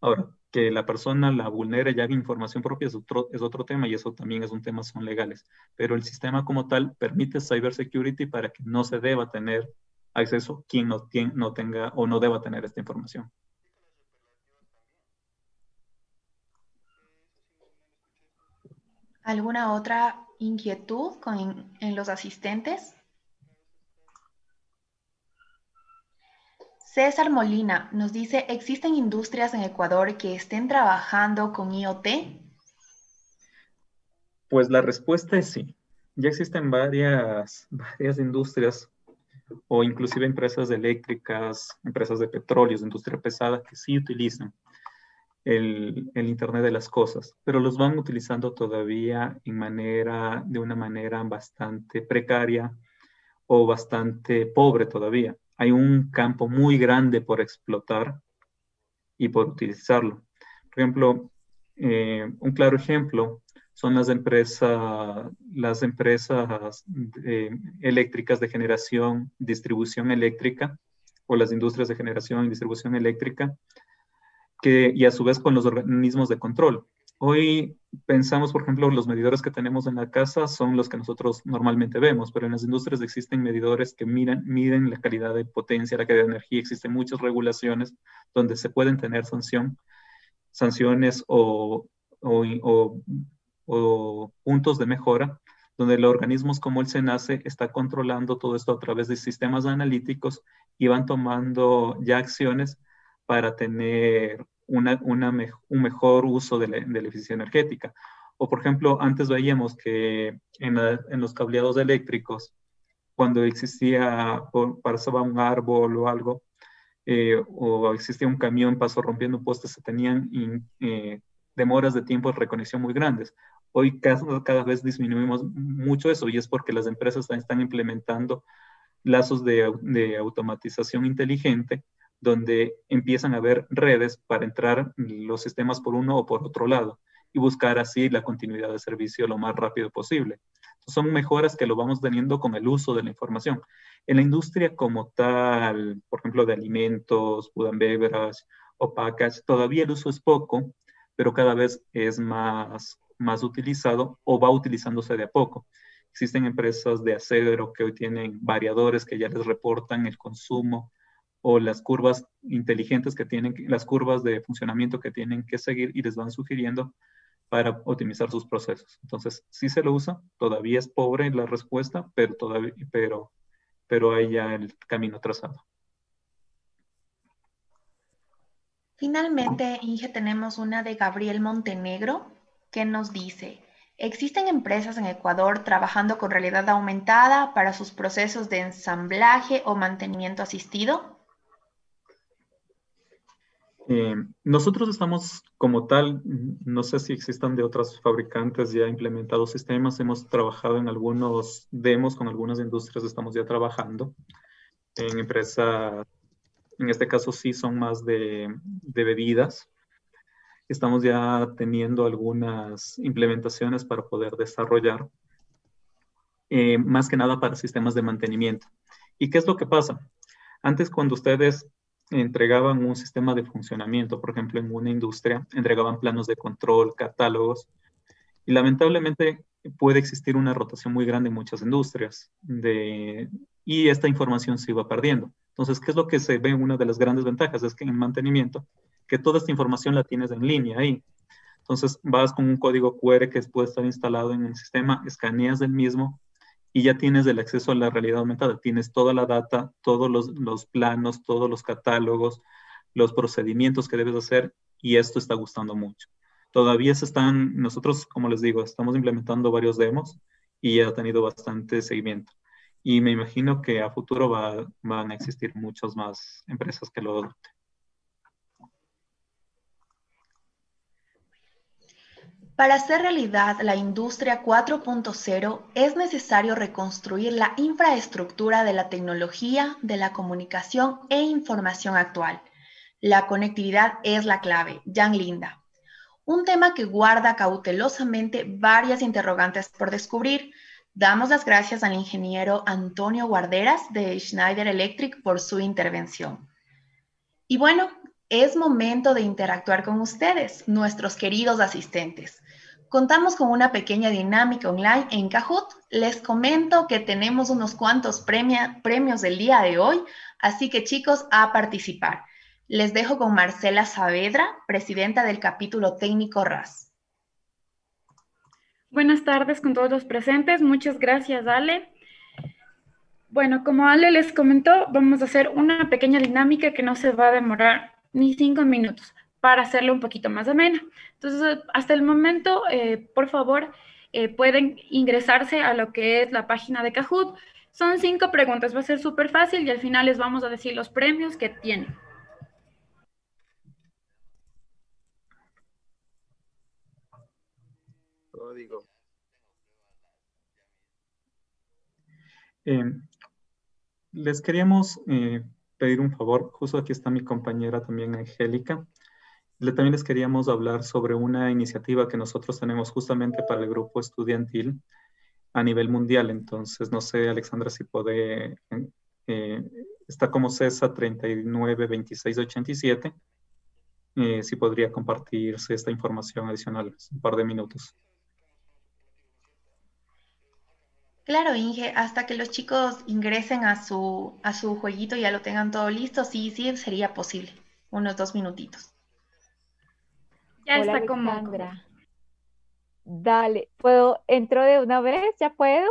Ahora, que la persona la vulnere ya información propia es otro, tema y eso también es un tema, son legales. Pero el sistema como tal permite cybersecurity para que no se deba tener acceso quien no, quien no tenga o no deba tener esta información. ¿Alguna otra inquietud con, en los asistentes? César Molina nos dice, ¿existen industrias en Ecuador que estén trabajando con IoT? Pues la respuesta es sí. Ya existen varias, varias industrias o inclusive empresas eléctricas, empresas de petróleo, de industria pesada, que sí utilizan el, Internet de las Cosas, pero los van utilizando todavía manera, de una manera bastante precaria o bastante pobre todavía hay un campo muy grande por explotar y por utilizarlo. Por ejemplo, eh, un claro ejemplo son las, empresas, las empresas eh, eléctricas de generación, distribución eléctrica, o las industrias de generación y distribución eléctrica, que, y a su vez con los organismos de control. Hoy pensamos, por ejemplo, los medidores que tenemos en la casa son los que nosotros normalmente vemos, pero en las industrias existen medidores que miran, miden la calidad de potencia, la calidad de energía, existen muchas regulaciones donde se pueden tener sanciones o, puntos de mejora, donde los organismos como el SENACE está controlando todo esto a través de sistemas analíticos y van tomando ya acciones para tener un mejor uso de la, eficiencia energética. O, por ejemplo, antes veíamos que en, los cableados eléctricos, cuando existía, pasaba un árbol o algo, eh, o existía un camión, pasó rompiendo postes, se tenían eh, demoras de tiempo de reconexión muy grandes. Hoy cada, vez disminuimos mucho eso y es porque las empresas están, implementando lazos de, automatización inteligente donde empiezan a haber redes para entrar los sistemas por uno o por otro lado y buscar así la continuidad de servicio lo más rápido posible. son mejoras que lo vamos teniendo con el uso de la información. En la industria como tal, por ejemplo, de alimentos, pudan opacas, todavía el uso es poco, pero cada vez es más, más utilizado o va utilizándose de a poco. Existen empresas de acero que hoy tienen variadores que ya les reportan el consumo o las curvas inteligentes que tienen, las curvas de funcionamiento que tienen que seguir y les van sugiriendo para optimizar sus procesos. Entonces, sí se lo usa, todavía es pobre la respuesta, pero, todavía, pero, pero hay ya el camino trazado. Finalmente, Inge, tenemos una de Gabriel Montenegro que nos dice, existen empresas en Ecuador trabajando con realidad aumentada para sus procesos de ensamblaje o mantenimiento asistido. Eh, nosotros estamos como tal, no sé si existan de otras fabricantes ya implementados sistemas, hemos trabajado en algunos demos con algunas industrias, estamos ya trabajando en empresas, en este caso sí son más de, bebidas. Estamos ya teniendo algunas implementaciones para poder desarrollar, eh, más que nada para sistemas de mantenimiento. ¿Y qué es lo que pasa? Antes cuando ustedes entregaban un sistema de funcionamiento, por ejemplo, en una industria, entregaban planos de control, catálogos, y lamentablemente puede existir una rotación muy grande en muchas industrias y esta información se iba perdiendo. Entonces, ¿qué es lo que se ve? Una de las grandes ventajas es que en mantenimiento, que toda esta información la tienes en línea ahí. Entonces, vas con un código QR que puede estar instalado en un sistema, escaneas el mismo y ya tienes el acceso a la realidad aumentada, tienes toda la data, todos los, los planos, todos los catálogos, los procedimientos que debes hacer y esto está gustando mucho. Todavía se están, nosotros, como les digo, estamos implementando varios demos y ha tenido bastante seguimiento. Y me imagino que a futuro van a existir muchas más empresas que lo adopten. Para hacer realidad la industria 4.0 es necesario reconstruir la infraestructura de la tecnología, de la comunicación e información actual. La conectividad es la clave. Jan Linda. Un tema que guarda cautelosamente varias interrogantes por descubrir. Damos las gracias al ingeniero Antonio Guarderas de Schneider Electric por su intervención. Y bueno, es momento de interactuar con ustedes, nuestros queridos asistentes. Contamos con una pequeña dinámica online en Kahoot. Les comento que tenemos unos cuantos premios del día de hoy, así que chicos, a participar. Les dejo con Marcela Saavedra, presidenta del capítulo técnico RAS. Buenas tardes con todos los presentes. Muchas gracias, Ale. Bueno, como Ale les comentó, vamos a hacer una pequeña dinámica que no se va a demorar ni cinco minutos para hacerlo un poquito más amena. Entonces, hasta el momento, eh, por favor, eh, pueden ingresarse a lo que es la página de Kahoot. Son cinco preguntas, va a ser súper fácil y al final les vamos a decir los premios que tienen. Código. Em, les queríamos eh, pedir un favor, justo aquí está mi compañera también, Angélica también les queríamos hablar sobre una iniciativa que nosotros tenemos justamente para el grupo estudiantil a nivel mundial. Entonces, no sé, Alexandra, si puede, eh, está como CESA 392687, eh, si podría compartirse esta información adicional, un par de minutos. Claro, Inge, hasta que los chicos ingresen a su, a su jueguito y ya lo tengan todo listo, sí, sí, sería posible. Unos dos minutitos. Ya está como. Dale, ¿puedo? ¿Entro de una vez? ¿Ya puedo?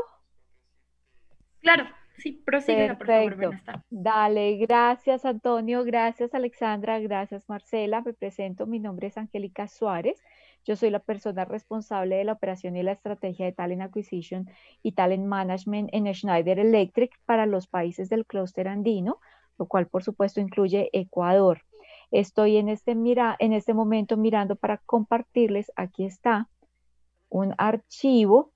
Claro, sí, prosigue, por favor. Dale, gracias Antonio, gracias Alexandra, gracias Marcela. Me presento, mi nombre es Angélica Suárez. Yo soy la persona responsable de la operación y la estrategia de Talent Acquisition y Talent Management en Schneider Electric para los países del clúster andino, lo cual por supuesto incluye Ecuador. Estoy en este, mira, en este momento mirando para compartirles, aquí está, un archivo.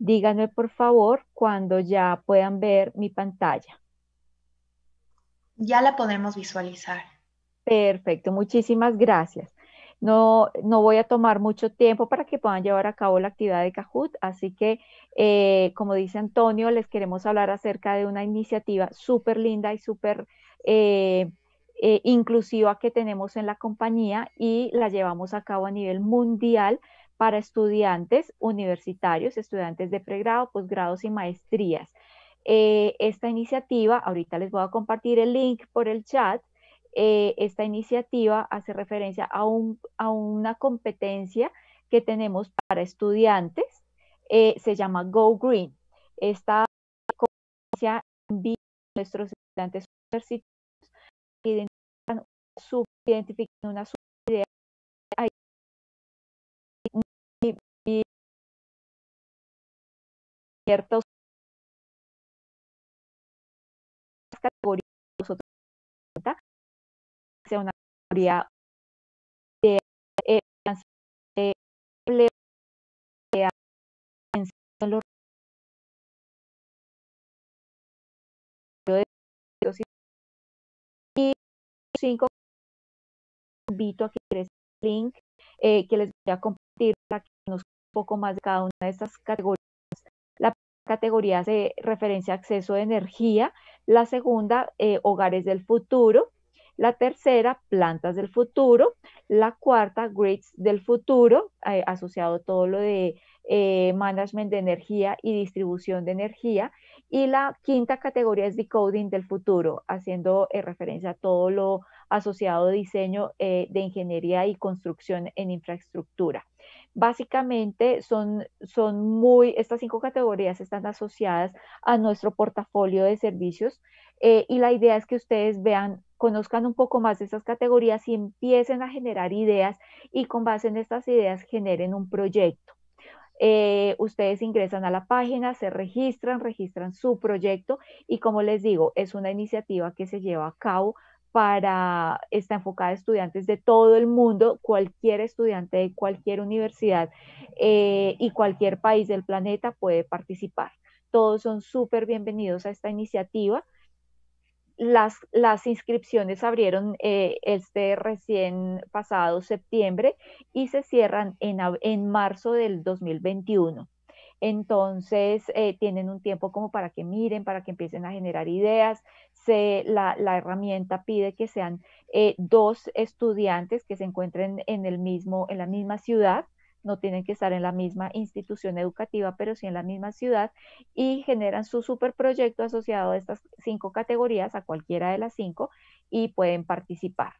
Díganme por favor cuando ya puedan ver mi pantalla. Ya la podemos visualizar. Perfecto, muchísimas gracias. No, no voy a tomar mucho tiempo para que puedan llevar a cabo la actividad de Cajut, así que, eh, como dice Antonio, les queremos hablar acerca de una iniciativa súper linda y súper eh, eh, inclusiva que tenemos en la compañía y la llevamos a cabo a nivel mundial para estudiantes universitarios, estudiantes de pregrado, posgrados y maestrías. Eh, esta iniciativa, ahorita les voy a compartir el link por el chat, eh, esta iniciativa hace referencia a, una competencia que tenemos para estudiantes, se llama Go Green. Esta competencia envía a nuestros estudiantes universitarios subidentificando una subidea. Hay hay ciertos categorías nosotros sea una categoría de empleo eh, eh, en eh, los y cinco invito a que ingresen el link eh, que les voy a compartir para que nos un poco más de cada una de estas categorías. La categoría se eh, referencia a acceso de energía, la segunda, eh, hogares del futuro, la tercera, plantas del futuro, la cuarta, grids del futuro, asociado asociado todo lo de management de energía y distribución de energía. Y la quinta categoría es decoding del futuro, haciendo referencia a todo lo asociado diseño eh, de ingeniería y construcción en infraestructura. Básicamente son, son muy, estas cinco categorías están asociadas a nuestro portafolio de servicios eh, y la idea es que ustedes vean, conozcan un poco más de estas categorías y empiecen a generar ideas y con base en estas ideas generen un proyecto. Eh, ustedes ingresan a la página, se registran, registran su proyecto y como les digo, es una iniciativa que se lleva a cabo para, está enfocada a estudiantes de todo el mundo, cualquier estudiante de cualquier universidad eh, y cualquier país del planeta puede participar. Todos son súper bienvenidos a esta iniciativa. Las, las inscripciones abrieron eh, este recién pasado septiembre y se cierran en, en marzo del 2021. Entonces, eh, tienen un tiempo como para que miren, para que empiecen a generar ideas la, herramienta pide que sean eh, dos estudiantes que se encuentren en, el mismo, en la misma ciudad, no tienen que estar en la misma institución educativa, pero sí en la misma ciudad, y generan su superproyecto asociado a estas cinco categorías, a cualquiera de las cinco, y pueden participar.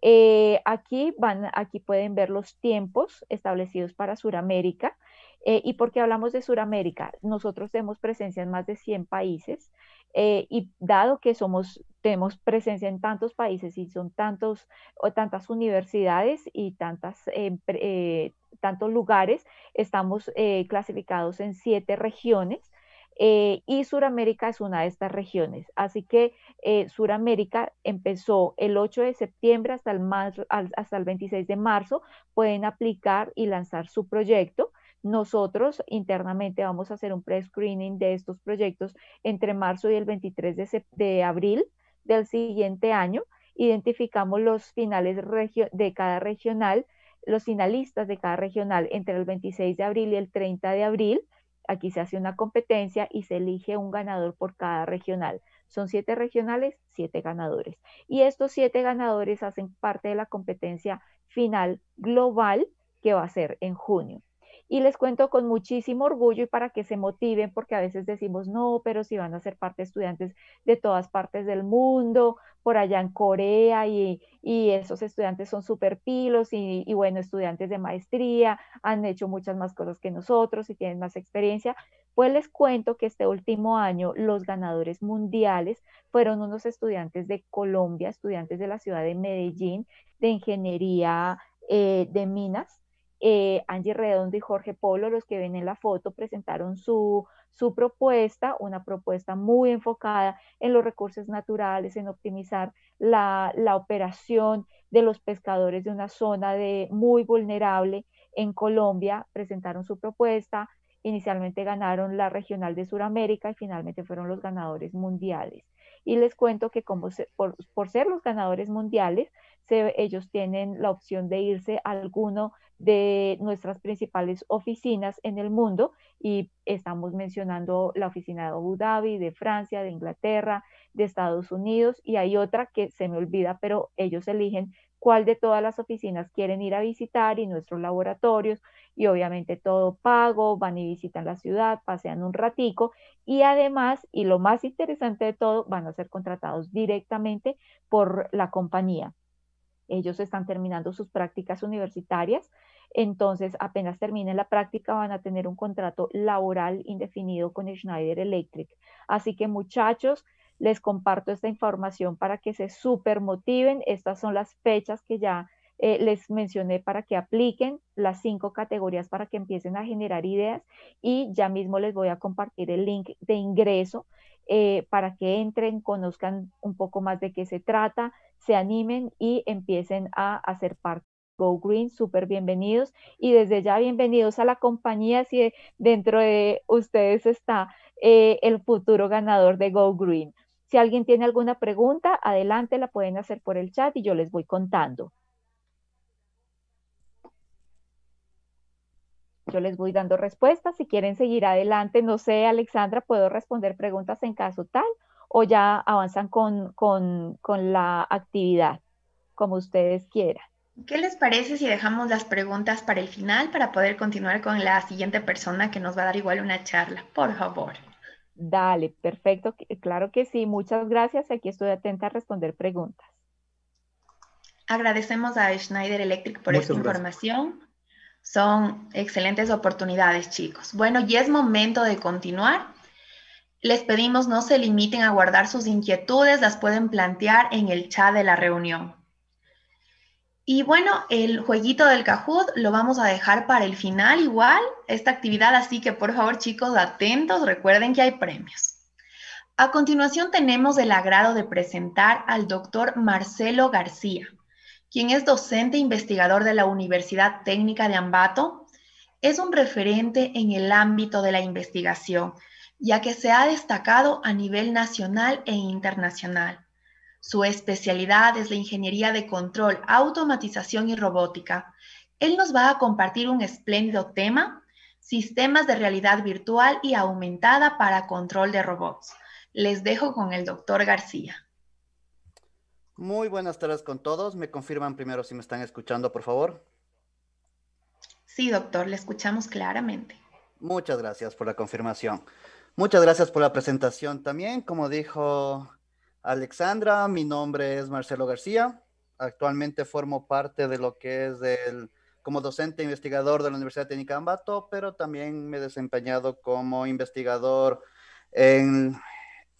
Eh, aquí, van, aquí pueden ver los tiempos establecidos para Sudamérica. Eh, ¿Y porque hablamos de Sudamérica? Nosotros tenemos presencia en más de 100 países. Eh, y dado que somos tenemos presencia en tantos países y son tantos tantas universidades y tantas eh, tantos lugares estamos eh, clasificados en siete regiones y Suramérica es una de estas regiones. Así que Suramérica empezó el 8 de septiembre hasta hasta el 26 de marzo. Pueden aplicar y lanzar su proyecto. Nosotros internamente vamos a hacer un pre-screening de estos proyectos entre marzo y el 23 de, abril del siguiente año. Identificamos los finales de cada regional, los finalistas de cada regional entre el 26 de abril y el 30 de abril. Aquí se hace una competencia y se elige un ganador por cada regional. Son siete regionales, siete ganadores. Y estos siete ganadores hacen parte de la competencia final global que va a ser en junio. Y les cuento con muchísimo orgullo y para que se motiven, porque a veces decimos, no, pero si van a ser parte estudiantes de todas partes del mundo, por allá en Corea, y, esos estudiantes son súper pilos, y, bueno, estudiantes de maestría, han hecho muchas más cosas que nosotros y tienen más experiencia. Pues les cuento que este último año los ganadores mundiales fueron unos estudiantes de Colombia, estudiantes de la ciudad de Medellín, de ingeniería eh, de minas eh, Angie Redondo y Jorge Polo, los que ven en la foto, presentaron su, propuesta, una propuesta muy enfocada en los recursos naturales, en optimizar la, operación de los pescadores de una zona de, muy vulnerable en Colombia. Presentaron su propuesta, inicialmente ganaron la regional de Sudamérica y finalmente fueron los ganadores mundiales. Y les cuento que como por ser los ganadores mundiales, ellos tienen la opción de irse a alguno de nuestras principales oficinas en el mundo y estamos mencionando la oficina de Abu Dhabi, de Francia, de Inglaterra, de Estados Unidos y hay otra que se me olvida, pero ellos eligen cuál de todas las oficinas quieren ir a visitar y nuestros laboratorios y obviamente todo pago, van y visitan la ciudad, pasean un ratico y además, y lo más interesante de todo, van a ser contratados directamente por la compañía. Ellos están terminando sus prácticas universitarias, entonces apenas terminen la práctica van a tener un contrato laboral indefinido con Schneider Electric. Así que muchachos, les comparto esta información para que se motiven. Estas son las fechas que ya eh, les mencioné para que apliquen las cinco categorías para que empiecen a generar ideas y ya mismo les voy a compartir el link de ingreso eh, para que entren, conozcan un poco más de qué se trata, se animen y empiecen a hacer parte. Go Green, súper bienvenidos y desde ya bienvenidos a la compañía si dentro de ustedes está eh, el futuro ganador de Go Green. Si alguien tiene alguna pregunta, adelante, la pueden hacer por el chat y yo les voy contando. yo les voy dando respuestas. Si quieren seguir adelante, no sé, Alexandra, puedo responder preguntas en caso tal o ya avanzan con, la actividad, como ustedes quieran. ¿Qué les parece si dejamos las preguntas para el final para poder continuar con la siguiente persona que nos va a dar igual una charla? Por favor. Dale, perfecto, claro que sí, muchas gracias. Aquí estoy atenta a responder preguntas. Agradecemos a Schneider Electric por esta información. Son excelentes oportunidades, chicos. Bueno, y es momento de continuar. Les pedimos no se limiten a guardar sus inquietudes, las pueden plantear en el chat de la reunión. Y bueno, el jueguito del Kahoot lo vamos a dejar para el final igual, esta actividad, así que por favor chicos, atentos, recuerden que hay premios. A continuación tenemos el agrado de presentar al doctor Marcelo García quien es docente e investigador de la Universidad Técnica de Ambato, es un referente en el ámbito de la investigación, ya que se ha destacado a nivel nacional e internacional. Su especialidad es la ingeniería de control, automatización y robótica. Él nos va a compartir un espléndido tema, sistemas de realidad virtual y aumentada para control de robots. Les dejo con el doctor García. Muy buenas tardes con todos. Me confirman primero si me están escuchando, por favor. Sí, doctor, le escuchamos claramente. Muchas gracias por la confirmación. Muchas gracias por la presentación también. Como dijo Alexandra, mi nombre es Marcelo García. Actualmente formo parte de lo que es del como docente investigador de la Universidad Técnica de Ambato, pero también me he desempeñado como investigador en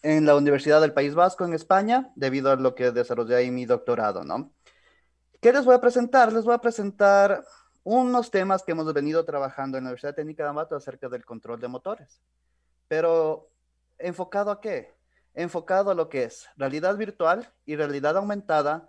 en la Universidad del País Vasco, en España, debido a lo que desarrollé ahí mi doctorado, ¿no? ¿Qué les voy a presentar? Les voy a presentar unos temas que hemos venido trabajando en la Universidad Técnica de Ambato acerca del control de motores. Pero, ¿enfocado a qué? Enfocado a lo que es realidad virtual y realidad aumentada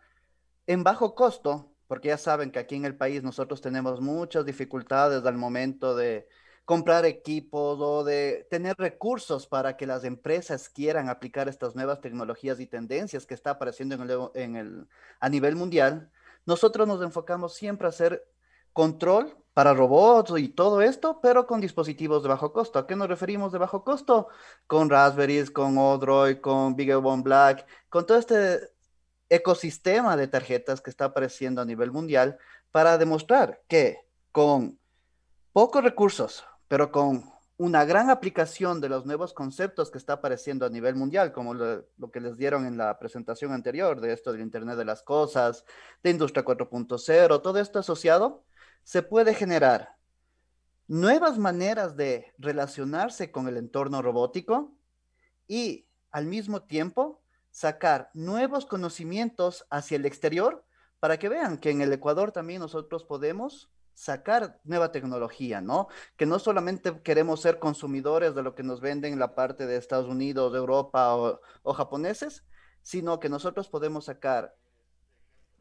en bajo costo, porque ya saben que aquí en el país nosotros tenemos muchas dificultades al momento de, comprar equipos o de tener recursos para que las empresas quieran aplicar estas nuevas tecnologías y tendencias que está apareciendo en el, a nivel mundial, nosotros nos enfocamos siempre a hacer control para robots y todo esto, pero con dispositivos de bajo costo. ¿A qué nos referimos de bajo costo? Con Raspberries, con Odroid, con Big Black, con todo este ecosistema de tarjetas que está apareciendo a nivel mundial para demostrar que con pocos recursos, pero con una gran aplicación de los nuevos conceptos que está apareciendo a nivel mundial, como lo, que les dieron en la presentación anterior de esto del Internet de las Cosas, de Industria 4.0, todo esto asociado, se puede generar nuevas maneras de relacionarse con el entorno robótico y al mismo tiempo sacar nuevos conocimientos hacia el exterior para que vean que en el Ecuador también nosotros podemos sacar nueva tecnología, ¿no? Que no solamente queremos ser consumidores de lo que nos venden la parte de Estados Unidos, de Europa o, japoneses, sino que nosotros podemos sacar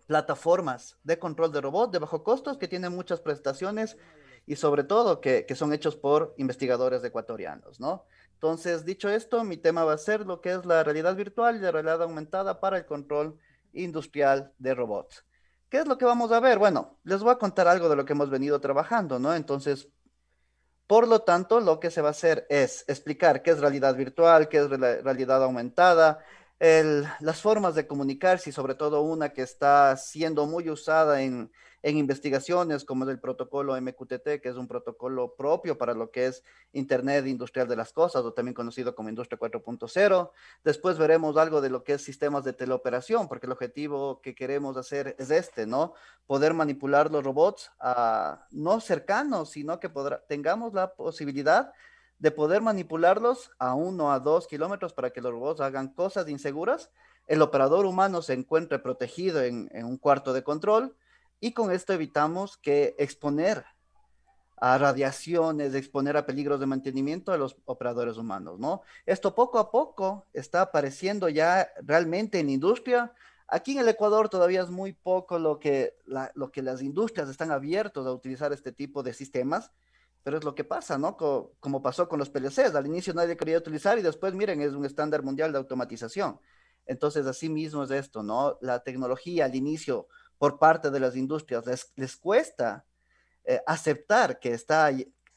plataformas de control de robot de bajo costos que tienen muchas prestaciones y sobre todo que, que son hechos por investigadores ecuatorianos, ¿no? Entonces, dicho esto, mi tema va a ser lo que es la realidad virtual y la realidad aumentada para el control industrial de robots. ¿Qué es lo que vamos a ver? Bueno, les voy a contar algo de lo que hemos venido trabajando, ¿no? Entonces, por lo tanto, lo que se va a hacer es explicar qué es realidad virtual, qué es realidad aumentada, las formas de comunicarse y sobre todo una que está siendo muy usada en en investigaciones, como el protocolo MQTT, que es un protocolo propio para lo que es Internet Industrial de las Cosas, o también conocido como Industria 4.0. Después veremos algo de lo que es sistemas de teleoperación, porque el objetivo que queremos hacer es este, ¿no? Poder manipular los robots no cercanos, sino que tengamos la posibilidad de poder manipularlos a uno a dos kilómetros para que los robots hagan cosas inseguras, el operador humano se encuentre protegido en, en, un cuarto de control y con esto evitamos que exponer a radiaciones, exponer a peligros de mantenimiento a los operadores humanos, ¿no? Esto poco a poco está apareciendo ya realmente en industria. Aquí en el Ecuador todavía es muy poco lo que, lo que las industrias están abiertas a utilizar este tipo de sistemas, pero es lo que pasa, ¿no? como pasó con los PLCs, al inicio nadie quería utilizar y después, miren, es un estándar mundial de automatización. Entonces, así mismo es esto, ¿no? La tecnología al inicio por parte de las industrias. Les, cuesta eh, aceptar que está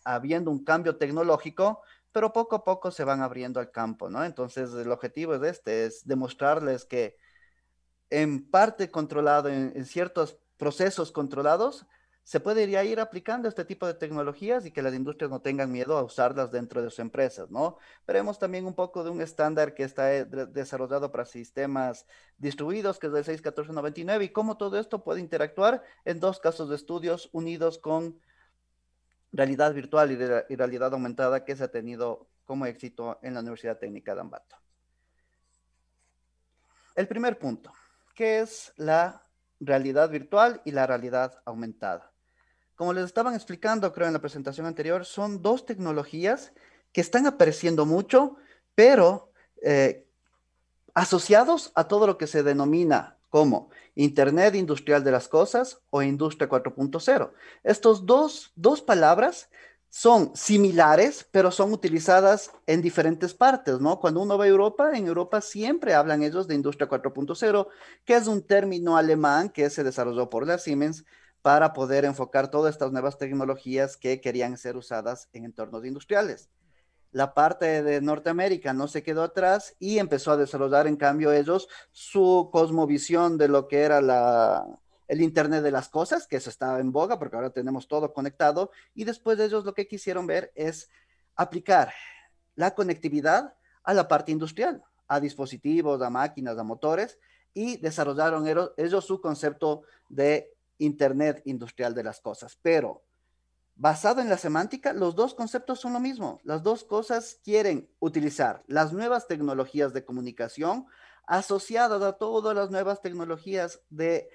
habiendo un cambio tecnológico, pero poco a poco se van abriendo al campo, ¿no? Entonces el objetivo es este, es demostrarles que en parte controlado, en ciertos procesos controlados, se puede ir aplicando este tipo de tecnologías y que las industrias no tengan miedo a usarlas dentro de sus empresas, ¿no? Veremos también un poco de un estándar que está eh, desarrollado para sistemas distribuidos, que es el 61499, y cómo todo esto puede interactuar en dos casos de estudios unidos con realidad virtual y, realidad aumentada que se ha tenido como éxito en la Universidad Técnica de Ambato. El primer punto, que es la realidad virtual y la realidad aumentada como les estaban explicando, creo, en la presentación anterior, son dos tecnologías que están apareciendo mucho, pero eh, asociados a todo lo que se denomina como Internet Industrial de las Cosas o Industria 4.0. Estas dos, dos palabras son similares, pero son utilizadas en diferentes partes, ¿no? Cuando uno va a Europa, en Europa siempre hablan ellos de Industria 4.0, que es un término alemán que se desarrolló por la Siemens para poder enfocar todas estas nuevas tecnologías que querían ser usadas en entornos industriales. La parte de Norteamérica no se quedó atrás y empezó a desarrollar, en cambio, ellos su cosmovisión de lo que era el Internet de las Cosas, que se estaba en boga porque ahora tenemos todo conectado, y después de ellos lo que quisieron ver es aplicar la conectividad a la parte industrial, a dispositivos, a máquinas, a motores, y desarrollaron ellos su concepto de Internet Industrial de las Cosas. Pero basado en la semántica, los dos conceptos son lo mismo. Las dos cosas quieren utilizar las nuevas tecnologías de comunicación asociadas a todas las nuevas tecnologías de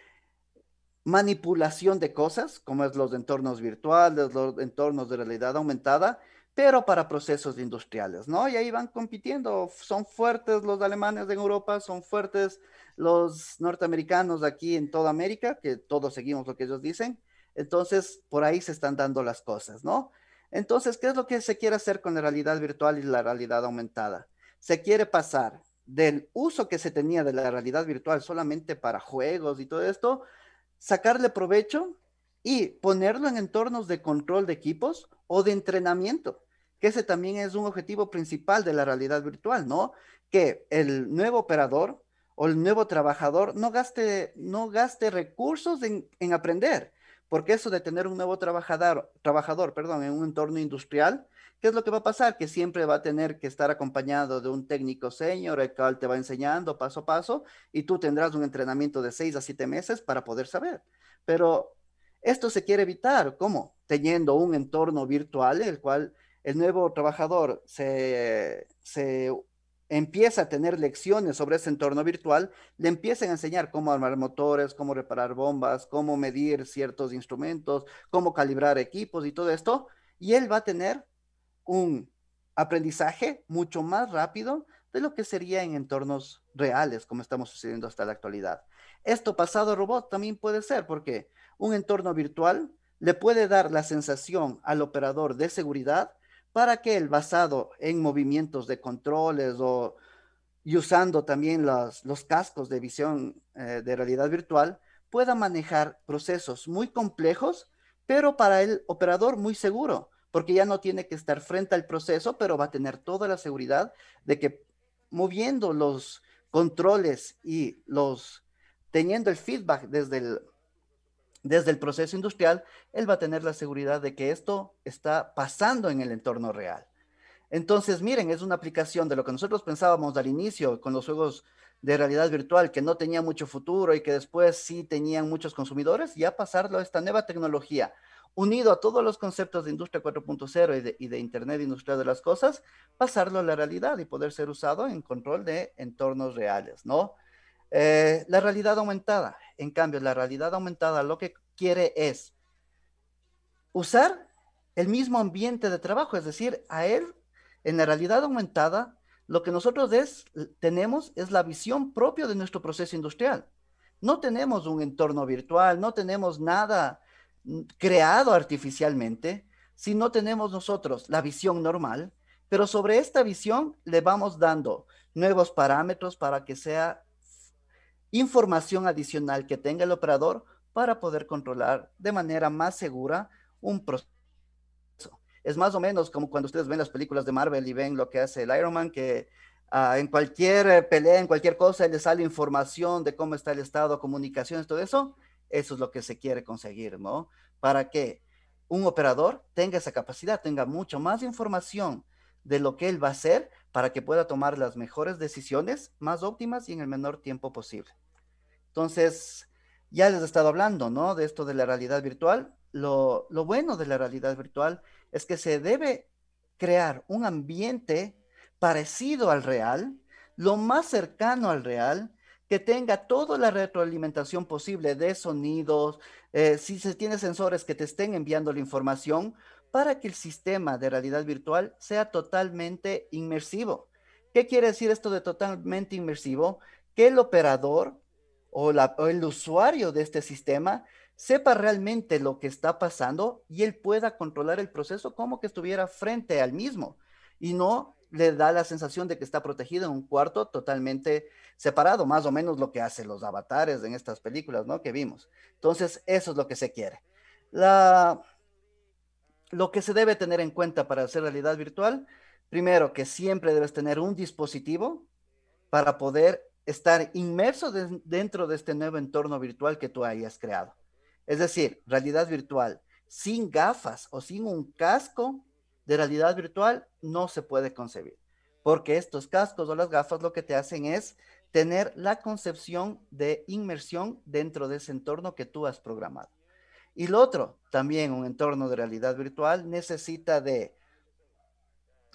manipulación de cosas, como es los entornos virtuales, los entornos de realidad aumentada, pero para procesos industriales, ¿no? Y ahí van compitiendo, son fuertes los alemanes en Europa, son fuertes los norteamericanos aquí en toda América, que todos seguimos lo que ellos dicen, entonces por ahí se están dando las cosas, ¿no? Entonces, ¿qué es lo que se quiere hacer con la realidad virtual y la realidad aumentada? Se quiere pasar del uso que se tenía de la realidad virtual solamente para juegos y todo esto, sacarle provecho y ponerlo en entornos de control de equipos o de entrenamiento, que ese también es un objetivo principal de la realidad virtual, ¿no? Que el nuevo operador o el nuevo trabajador no gaste, no gaste recursos en, aprender, porque eso de tener un nuevo trabajador, trabajador perdón, en un entorno industrial, ¿qué es lo que va a pasar? Que siempre va a tener que estar acompañado de un técnico senior, el cual te va enseñando paso a paso, y tú tendrás un entrenamiento de seis a siete meses para poder saber. Pero esto se quiere evitar, ¿cómo? Teniendo un entorno virtual en el cual el nuevo trabajador se, se empieza a tener lecciones sobre ese entorno virtual, le empiezan a enseñar cómo armar motores, cómo reparar bombas, cómo medir ciertos instrumentos, cómo calibrar equipos y todo esto, y él va a tener un aprendizaje mucho más rápido de lo que sería en entornos reales, como estamos sucediendo hasta la actualidad. Esto pasado robot también puede ser, porque un entorno virtual le puede dar la sensación al operador de seguridad para que él basado en movimientos de controles o y usando también los, cascos de visión eh, de realidad virtual, pueda manejar procesos muy complejos, pero para el operador muy seguro, porque ya no tiene que estar frente al proceso, pero va a tener toda la seguridad de que moviendo los controles y los teniendo el feedback desde el desde el proceso industrial, él va a tener la seguridad de que esto está pasando en el entorno real. Entonces, miren, es una aplicación de lo que nosotros pensábamos al inicio con los juegos de realidad virtual, que no tenía mucho futuro y que después sí tenían muchos consumidores, ya pasarlo a esta nueva tecnología, unido a todos los conceptos de Industria 4.0 y de, y de Internet Industrial de las Cosas, pasarlo a la realidad y poder ser usado en control de entornos reales, ¿no? Eh, la realidad aumentada, en cambio, la realidad aumentada lo que quiere es usar el mismo ambiente de trabajo, es decir, a él, en la realidad aumentada, lo que nosotros tenemos es la visión propia de nuestro proceso industrial. No tenemos un entorno virtual, no tenemos nada creado artificialmente, sino tenemos nosotros la visión normal, pero sobre esta visión le vamos dando nuevos parámetros para que sea información adicional que tenga el operador para poder controlar de manera más segura un proceso. Es más o menos como cuando ustedes ven las películas de Marvel y ven lo que hace el Iron Man, que ah, en cualquier eh, pelea, en cualquier cosa, le sale información de cómo está el estado, comunicaciones, todo eso. Eso es lo que se quiere conseguir, ¿no? Para que un operador tenga esa capacidad, tenga mucho más información de lo que él va a hacer para que pueda tomar las mejores decisiones, más óptimas y en el menor tiempo posible. Entonces, ya les he estado hablando, ¿no? De esto de la realidad virtual. Lo, bueno de la realidad virtual es que se debe crear un ambiente parecido al real, lo más cercano al real, que tenga toda la retroalimentación posible de sonidos, eh, si se tiene sensores que te estén enviando la información, para que el sistema de realidad virtual sea totalmente inmersivo. ¿Qué quiere decir esto de totalmente inmersivo? Que el operador o, el usuario de este sistema sepa realmente lo que está pasando y él pueda controlar el proceso como que estuviera frente al mismo y no le da la sensación de que está protegido en un cuarto totalmente separado, más o menos lo que hacen los avatares en estas películas, ¿no? Que vimos. Entonces, eso es lo que se quiere. La... Lo que se debe tener en cuenta para hacer realidad virtual, primero, que siempre debes tener un dispositivo para poder estar inmerso dentro de este nuevo entorno virtual que tú hayas creado. Es decir, realidad virtual sin gafas o sin un casco de realidad virtual no se puede concebir, porque estos cascos o las gafas lo que te hacen es tener la concepción de inmersión dentro de ese entorno que tú has programado. Y lo otro, también un entorno de realidad virtual necesita de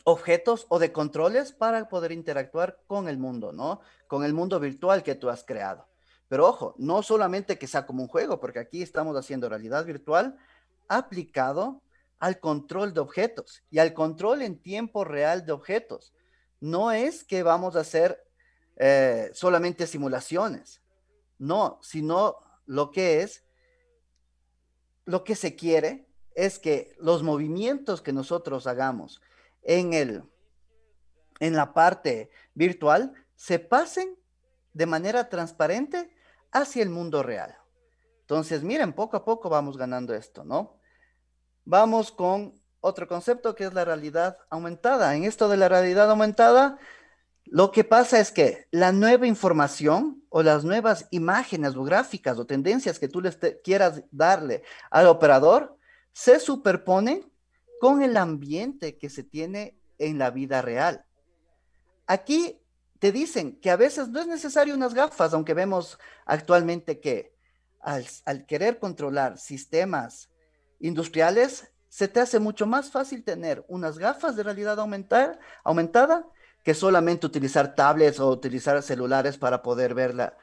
objetos o de controles para poder interactuar con el mundo, ¿no? Con el mundo virtual que tú has creado. Pero ojo, no solamente que sea como un juego, porque aquí estamos haciendo realidad virtual aplicado al control de objetos y al control en tiempo real de objetos. No es que vamos a hacer eh, solamente simulaciones, no, sino lo que es, lo que se quiere es que los movimientos que nosotros hagamos, en, el, en la parte virtual se pasen de manera transparente hacia el mundo real. Entonces, miren, poco a poco vamos ganando esto, ¿no? Vamos con otro concepto que es la realidad aumentada. En esto de la realidad aumentada, lo que pasa es que la nueva información o las nuevas imágenes o gráficas o tendencias que tú les quieras darle al operador se superponen con el ambiente que se tiene en la vida real. Aquí te dicen que a veces no es necesario unas gafas, aunque vemos actualmente que al, querer controlar sistemas industriales, se te hace mucho más fácil tener unas gafas de realidad aumentada que solamente utilizar tablets o utilizar celulares para poder verla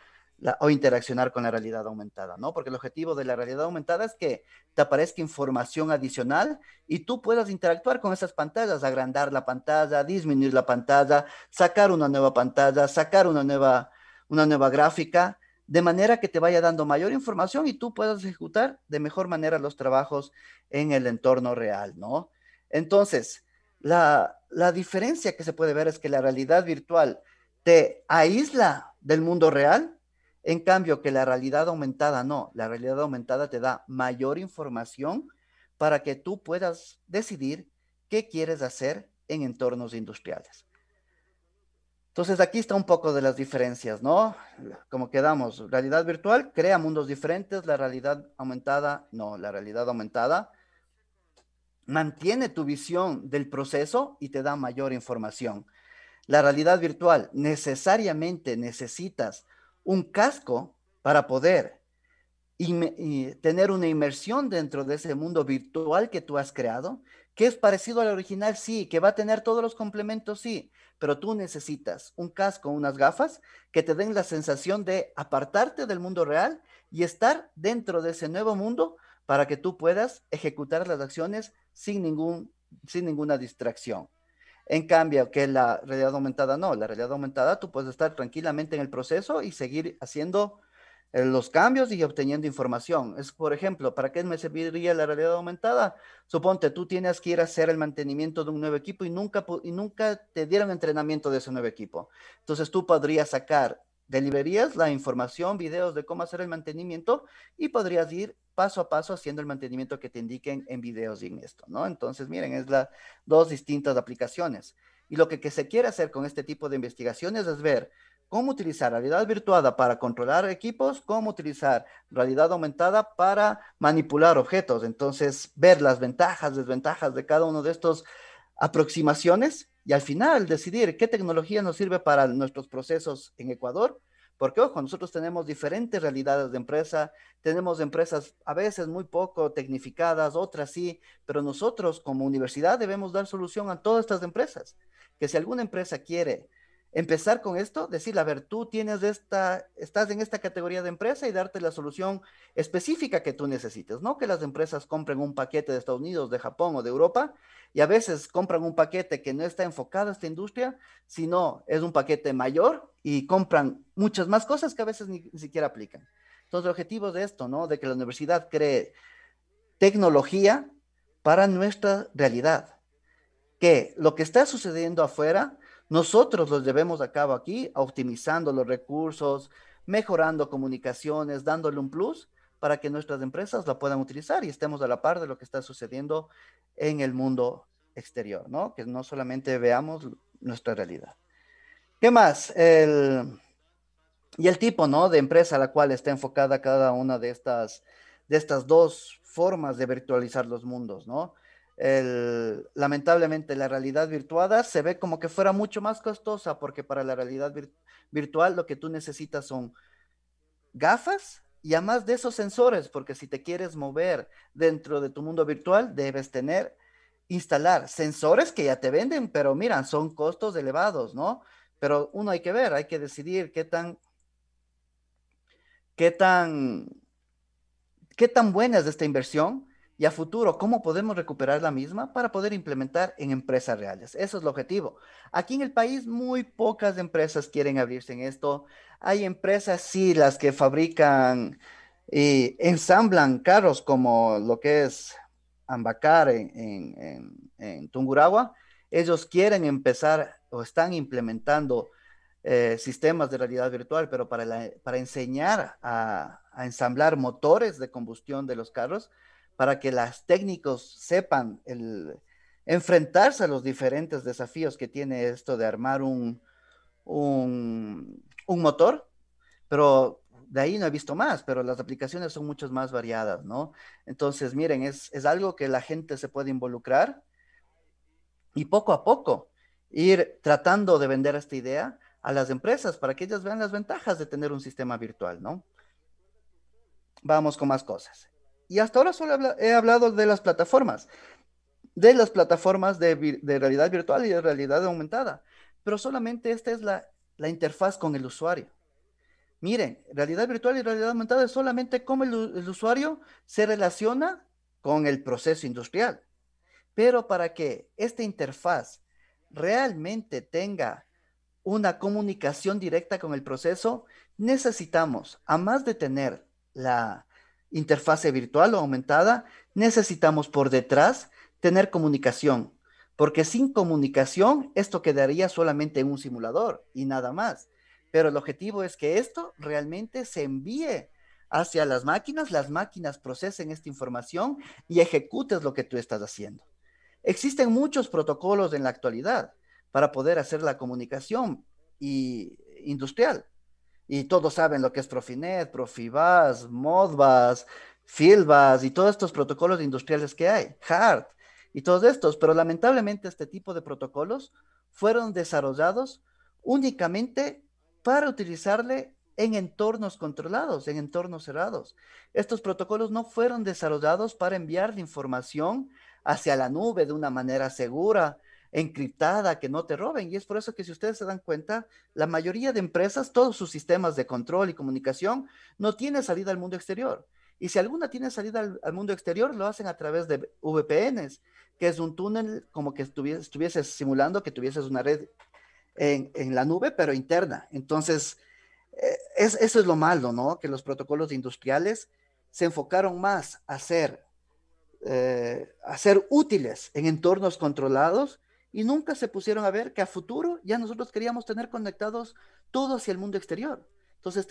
o interaccionar con la realidad aumentada, ¿no? Porque el objetivo de la realidad aumentada es que te aparezca información adicional y tú puedas interactuar con esas pantallas, agrandar la pantalla, disminuir la pantalla, sacar una nueva pantalla, sacar una nueva, una nueva gráfica, de manera que te vaya dando mayor información y tú puedas ejecutar de mejor manera los trabajos en el entorno real, ¿no? Entonces, la, la diferencia que se puede ver es que la realidad virtual te aísla del mundo real en cambio, que la realidad aumentada no, la realidad aumentada te da mayor información para que tú puedas decidir qué quieres hacer en entornos industriales. Entonces aquí está un poco de las diferencias, ¿no? Como quedamos, realidad virtual crea mundos diferentes, la realidad aumentada, no, la realidad aumentada mantiene tu visión del proceso y te da mayor información. La realidad virtual necesariamente necesitas un casco para poder y tener una inmersión dentro de ese mundo virtual que tú has creado, que es parecido al original, sí, que va a tener todos los complementos, sí, pero tú necesitas un casco, unas gafas que te den la sensación de apartarte del mundo real y estar dentro de ese nuevo mundo para que tú puedas ejecutar las acciones sin, ningún, sin ninguna distracción. En cambio, que la realidad aumentada no, la realidad aumentada tú puedes estar tranquilamente en el proceso y seguir haciendo eh, los cambios y obteniendo información. Es, por ejemplo, ¿para qué me serviría la realidad aumentada? Suponte, tú tienes que ir a hacer el mantenimiento de un nuevo equipo y nunca, y nunca te dieron entrenamiento de ese nuevo equipo. Entonces tú podrías sacar de la información, videos de cómo hacer el mantenimiento y podrías ir paso a paso haciendo el mantenimiento que te indiquen en videos y en esto, ¿no? Entonces, miren, es las dos distintas aplicaciones. Y lo que, que se quiere hacer con este tipo de investigaciones es ver cómo utilizar realidad virtual para controlar equipos, cómo utilizar realidad aumentada para manipular objetos. Entonces, ver las ventajas, desventajas de cada uno de estos aproximaciones y al final decidir qué tecnología nos sirve para nuestros procesos en Ecuador. Porque, ojo, nosotros tenemos diferentes realidades de empresa, tenemos empresas a veces muy poco tecnificadas, otras sí, pero nosotros como universidad debemos dar solución a todas estas empresas. Que si alguna empresa quiere empezar con esto, decir, a ver, tú tienes esta, estás en esta categoría de empresa y darte la solución específica que tú necesites, ¿no? Que las empresas compren un paquete de Estados Unidos, de Japón o de Europa y a veces compran un paquete que no está enfocado a esta industria, sino es un paquete mayor y compran muchas más cosas que a veces ni, siquiera aplican. Entonces, el objetivo de esto, ¿no? De que la universidad cree tecnología para nuestra realidad, que lo que está sucediendo afuera nosotros los llevemos a cabo aquí, optimizando los recursos, mejorando comunicaciones, dándole un plus para que nuestras empresas la puedan utilizar y estemos a la par de lo que está sucediendo en el mundo exterior, ¿no? Que no solamente veamos nuestra realidad. ¿Qué más? y el tipo, ¿no? De empresa a la cual está enfocada cada una de estas, de estas dos formas de virtualizar los mundos, ¿no? lamentablemente la realidad virtuada se ve como que fuera mucho más costosa porque para la realidad virtual lo que tú necesitas son gafas y además de esos sensores, porque si te quieres mover dentro de tu mundo virtual debes tener, instalar sensores que ya te venden, pero miran, son costos elevados, ¿no? Pero uno hay que ver, hay que decidir qué tan, qué tan, qué tan buena es esta inversión y a futuro, ¿cómo podemos recuperar la misma para poder implementar en empresas reales? Eso es el objetivo. Aquí en el país muy pocas empresas quieren abrirse en esto. Hay empresas, sí, las que fabrican y ensamblan carros como lo que es Ambacar en, en, Tunguragua. Ellos quieren empezar o están implementando eh, sistemas de realidad virtual, pero para, enseñar a ensamblar motores de combustión de los carros, para que las técnicos sepan el, enfrentarse a los diferentes desafíos que tiene esto de armar un, un, motor, pero de ahí no he visto más, pero las aplicaciones son muchas más variadas, ¿no? Entonces, miren, es, es algo que la gente se puede involucrar y poco a poco ir tratando de vender esta idea a las empresas para que ellas vean las ventajas de tener un sistema virtual, ¿no? Vamos con más cosas. Y hasta ahora solo he hablado de las plataformas, de las plataformas de, realidad virtual y de realidad aumentada, pero solamente esta es la, interfaz con el usuario. Miren, realidad virtual y realidad aumentada es solamente cómo el, el usuario se relaciona con el proceso industrial. Pero para que esta interfaz realmente tenga una comunicación directa con el proceso, necesitamos, a más de tener la, interfase virtual o aumentada, necesitamos por detrás tener comunicación, porque sin comunicación esto quedaría solamente en un simulador y nada más. Pero el objetivo es que esto realmente se envíe hacia las máquinas, las máquinas procesen esta información y ejecutes lo que tú estás haciendo. Existen muchos protocolos en la actualidad para poder hacer la comunicación y industrial y todos saben lo que es Profinet, Profibas, Modbas, Filbas y todos estos protocolos industriales que hay, HART y todos estos, pero lamentablemente este tipo de protocolos fueron desarrollados únicamente para utilizarle en entornos controlados, en entornos cerrados. Estos protocolos no fueron desarrollados para enviar la información hacia la nube de una manera segura, encriptada, que no te roben. Y es por eso que si ustedes se dan cuenta, la mayoría de empresas, todos sus sistemas de control y comunicación, no tiene salida al mundo exterior. Y si alguna tiene salida al, mundo exterior, lo hacen a través de VPNs, que es un túnel como que estuvieses simulando que tuvieses una red en, la nube, pero interna. Entonces, eh, eso es lo malo, ¿no? Que los protocolos industriales se enfocaron más a ser, eh, a ser útiles en entornos controlados y nunca se pusieron a ver que a futuro ya nosotros queríamos tener conectados todo hacia el mundo exterior. Entonces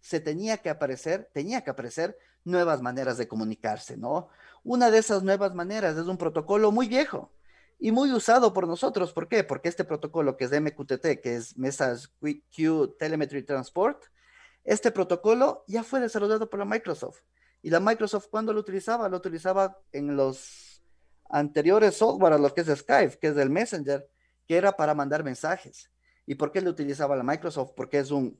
se tenía que aparecer, tenía que aparecer nuevas maneras de comunicarse, ¿no? Una de esas nuevas maneras es un protocolo muy viejo y muy usado por nosotros. ¿Por qué? Porque este protocolo que es MQTT, que es Message Queue Telemetry Transport, este protocolo ya fue desarrollado por la Microsoft. ¿Y la Microsoft cuándo lo utilizaba? Lo utilizaba en los anteriores software a lo que es Skype, que es del Messenger, que era para mandar mensajes. ¿Y por qué lo utilizaba la Microsoft? Porque es un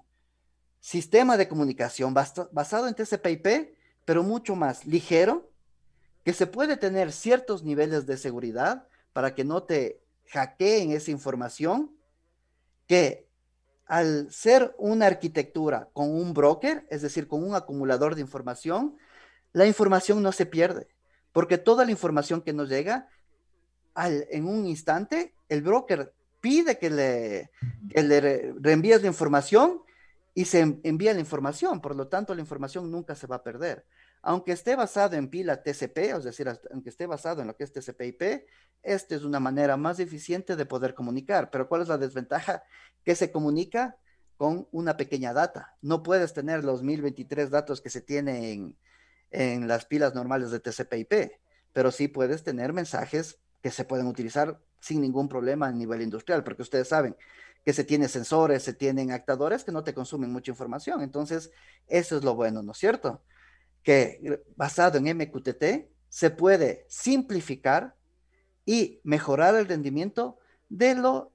sistema de comunicación basado en TCP/IP, pero mucho más ligero, que se puede tener ciertos niveles de seguridad para que no te hackeen esa información, que al ser una arquitectura con un broker, es decir, con un acumulador de información, la información no se pierde porque toda la información que nos llega, en un instante, el broker pide que le, reenvíes la información y se envía la información, por lo tanto la información nunca se va a perder. Aunque esté basado en pila TCP, es decir, aunque esté basado en lo que es TCP/IP, esta es una manera más eficiente de poder comunicar. Pero ¿cuál es la desventaja? Que se comunica con una pequeña data. No puedes tener los 1023 datos que se tienen en en las pilas normales de TCP/IP, pero sí puedes tener mensajes que se pueden utilizar sin ningún problema a nivel industrial, porque ustedes saben que se tienen sensores, se tienen actadores que no te consumen mucha información. Entonces, eso es lo bueno, ¿no es cierto? Que basado en MQTT se puede simplificar y mejorar el rendimiento de lo,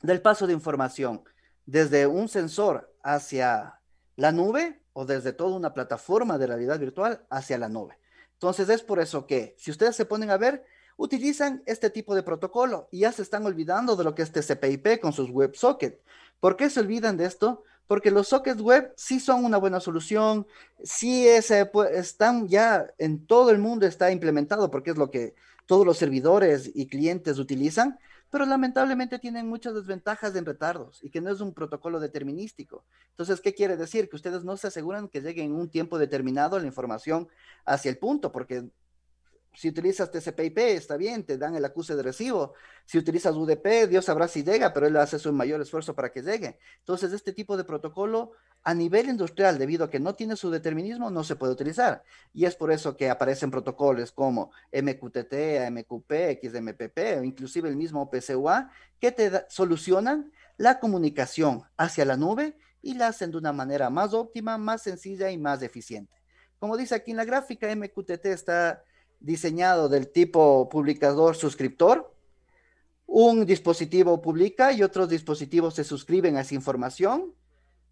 del paso de información desde un sensor hacia la nube o desde toda una plataforma de realidad virtual hacia la nube. Entonces es por eso que si ustedes se ponen a ver, utilizan este tipo de protocolo y ya se están olvidando de lo que es TCP/IP con sus WebSockets. ¿Por qué se olvidan de esto? Porque los sockets web sí son una buena solución, sí eh, pues, están ya en todo el mundo está implementado porque es lo que todos los servidores y clientes utilizan, pero lamentablemente tienen muchas desventajas en retardos y que no es un protocolo determinístico. Entonces, ¿qué quiere decir? Que ustedes no se aseguran que llegue en un tiempo determinado la información hacia el punto, porque si utilizas TCP/IP está bien, te dan el acuse de recibo. Si utilizas UDP, Dios sabrá si llega, pero él hace su mayor esfuerzo para que llegue. Entonces, este tipo de protocolo a nivel industrial, debido a que no tiene su determinismo, no se puede utilizar. Y es por eso que aparecen protocolos como MQTT, AMQP, XMPP, o inclusive el mismo PCUA, que te solucionan la comunicación hacia la nube y la hacen de una manera más óptima, más sencilla y más eficiente. Como dice aquí en la gráfica, MQTT está diseñado del tipo publicador-suscriptor, un dispositivo publica y otros dispositivos se suscriben a esa información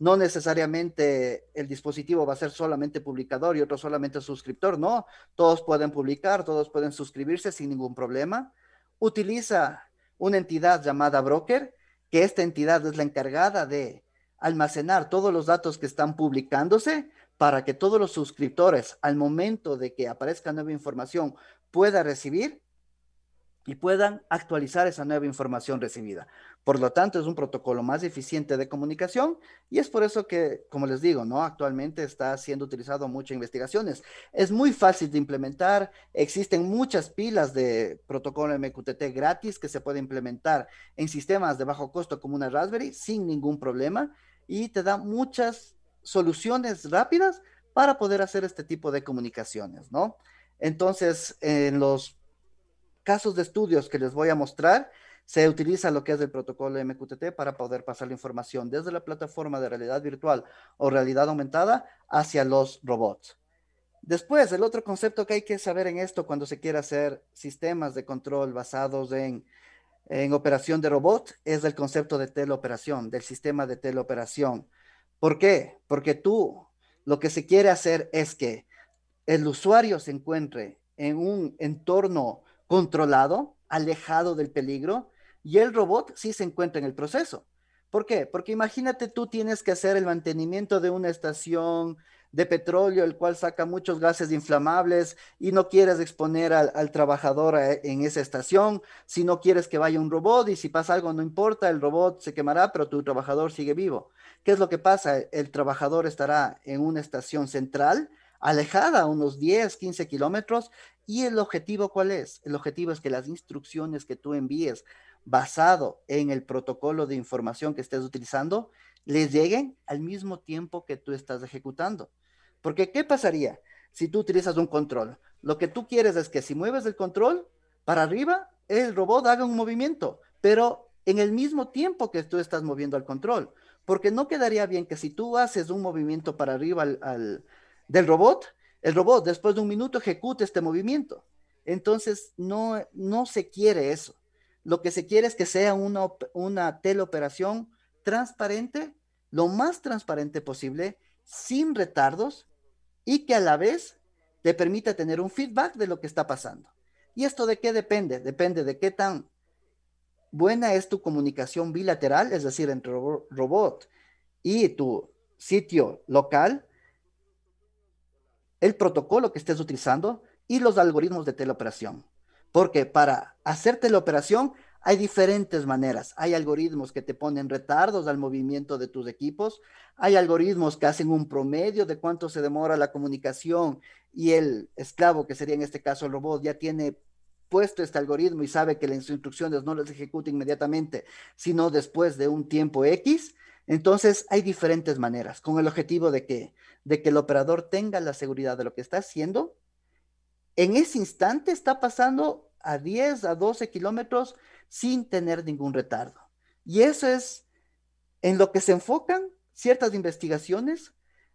no necesariamente el dispositivo va a ser solamente publicador y otro solamente suscriptor, no, todos pueden publicar, todos pueden suscribirse sin ningún problema. Utiliza una entidad llamada broker, que esta entidad es la encargada de almacenar todos los datos que están publicándose para que todos los suscriptores al momento de que aparezca nueva información pueda recibir y puedan actualizar esa nueva información recibida. Por lo tanto, es un protocolo más eficiente de comunicación y es por eso que, como les digo, ¿no? actualmente está siendo utilizado en muchas investigaciones. Es muy fácil de implementar, existen muchas pilas de protocolo MQTT gratis que se puede implementar en sistemas de bajo costo como una Raspberry sin ningún problema y te da muchas soluciones rápidas para poder hacer este tipo de comunicaciones, ¿no? Entonces, en los casos de estudios que les voy a mostrar, se utiliza lo que es el protocolo MQTT para poder pasar la información desde la plataforma de realidad virtual o realidad aumentada hacia los robots. Después, el otro concepto que hay que saber en esto cuando se quiere hacer sistemas de control basados en, en operación de robot es el concepto de teleoperación, del sistema de teleoperación. ¿Por qué? Porque tú lo que se quiere hacer es que el usuario se encuentre en un entorno controlado, alejado del peligro, y el robot sí se encuentra en el proceso. ¿Por qué? Porque imagínate tú tienes que hacer el mantenimiento de una estación de petróleo, el cual saca muchos gases inflamables y no quieres exponer al, trabajador eh, en esa estación, si no quieres que vaya un robot y si pasa algo no importa, el robot se quemará, pero tu trabajador sigue vivo. ¿Qué es lo que pasa? El trabajador estará en una estación central alejada, unos 10, 15 kilómetros. ¿Y el objetivo cuál es? El objetivo es que las instrucciones que tú envíes basado en el protocolo de información que estés utilizando les lleguen al mismo tiempo que tú estás ejecutando. Porque, ¿qué pasaría si tú utilizas un control? Lo que tú quieres es que si mueves el control para arriba, el robot haga un movimiento, pero en el mismo tiempo que tú estás moviendo el control. Porque no quedaría bien que si tú haces un movimiento para arriba al, del robot, el robot después de un minuto ejecute este movimiento. Entonces, no, no se quiere eso. Lo que se quiere es que sea una, una teleoperación transparente, lo más transparente posible, sin retardos y que a la vez te permita tener un feedback de lo que está pasando. ¿Y esto de qué depende? Depende de qué tan buena es tu comunicación bilateral, es decir, entre robot y tu sitio local, el protocolo que estés utilizando y los algoritmos de teleoperación. Porque para hacer teleoperación hay diferentes maneras. Hay algoritmos que te ponen retardos al movimiento de tus equipos, hay algoritmos que hacen un promedio de cuánto se demora la comunicación y el esclavo, que sería en este caso el robot, ya tiene puesto este algoritmo y sabe que las instrucciones no las ejecuta inmediatamente, sino después de un tiempo X. Entonces, hay diferentes maneras con el objetivo de que, de que el operador tenga la seguridad de lo que está haciendo. En ese instante está pasando a 10, a 12 kilómetros sin tener ningún retardo. Y eso es en lo que se enfocan ciertas investigaciones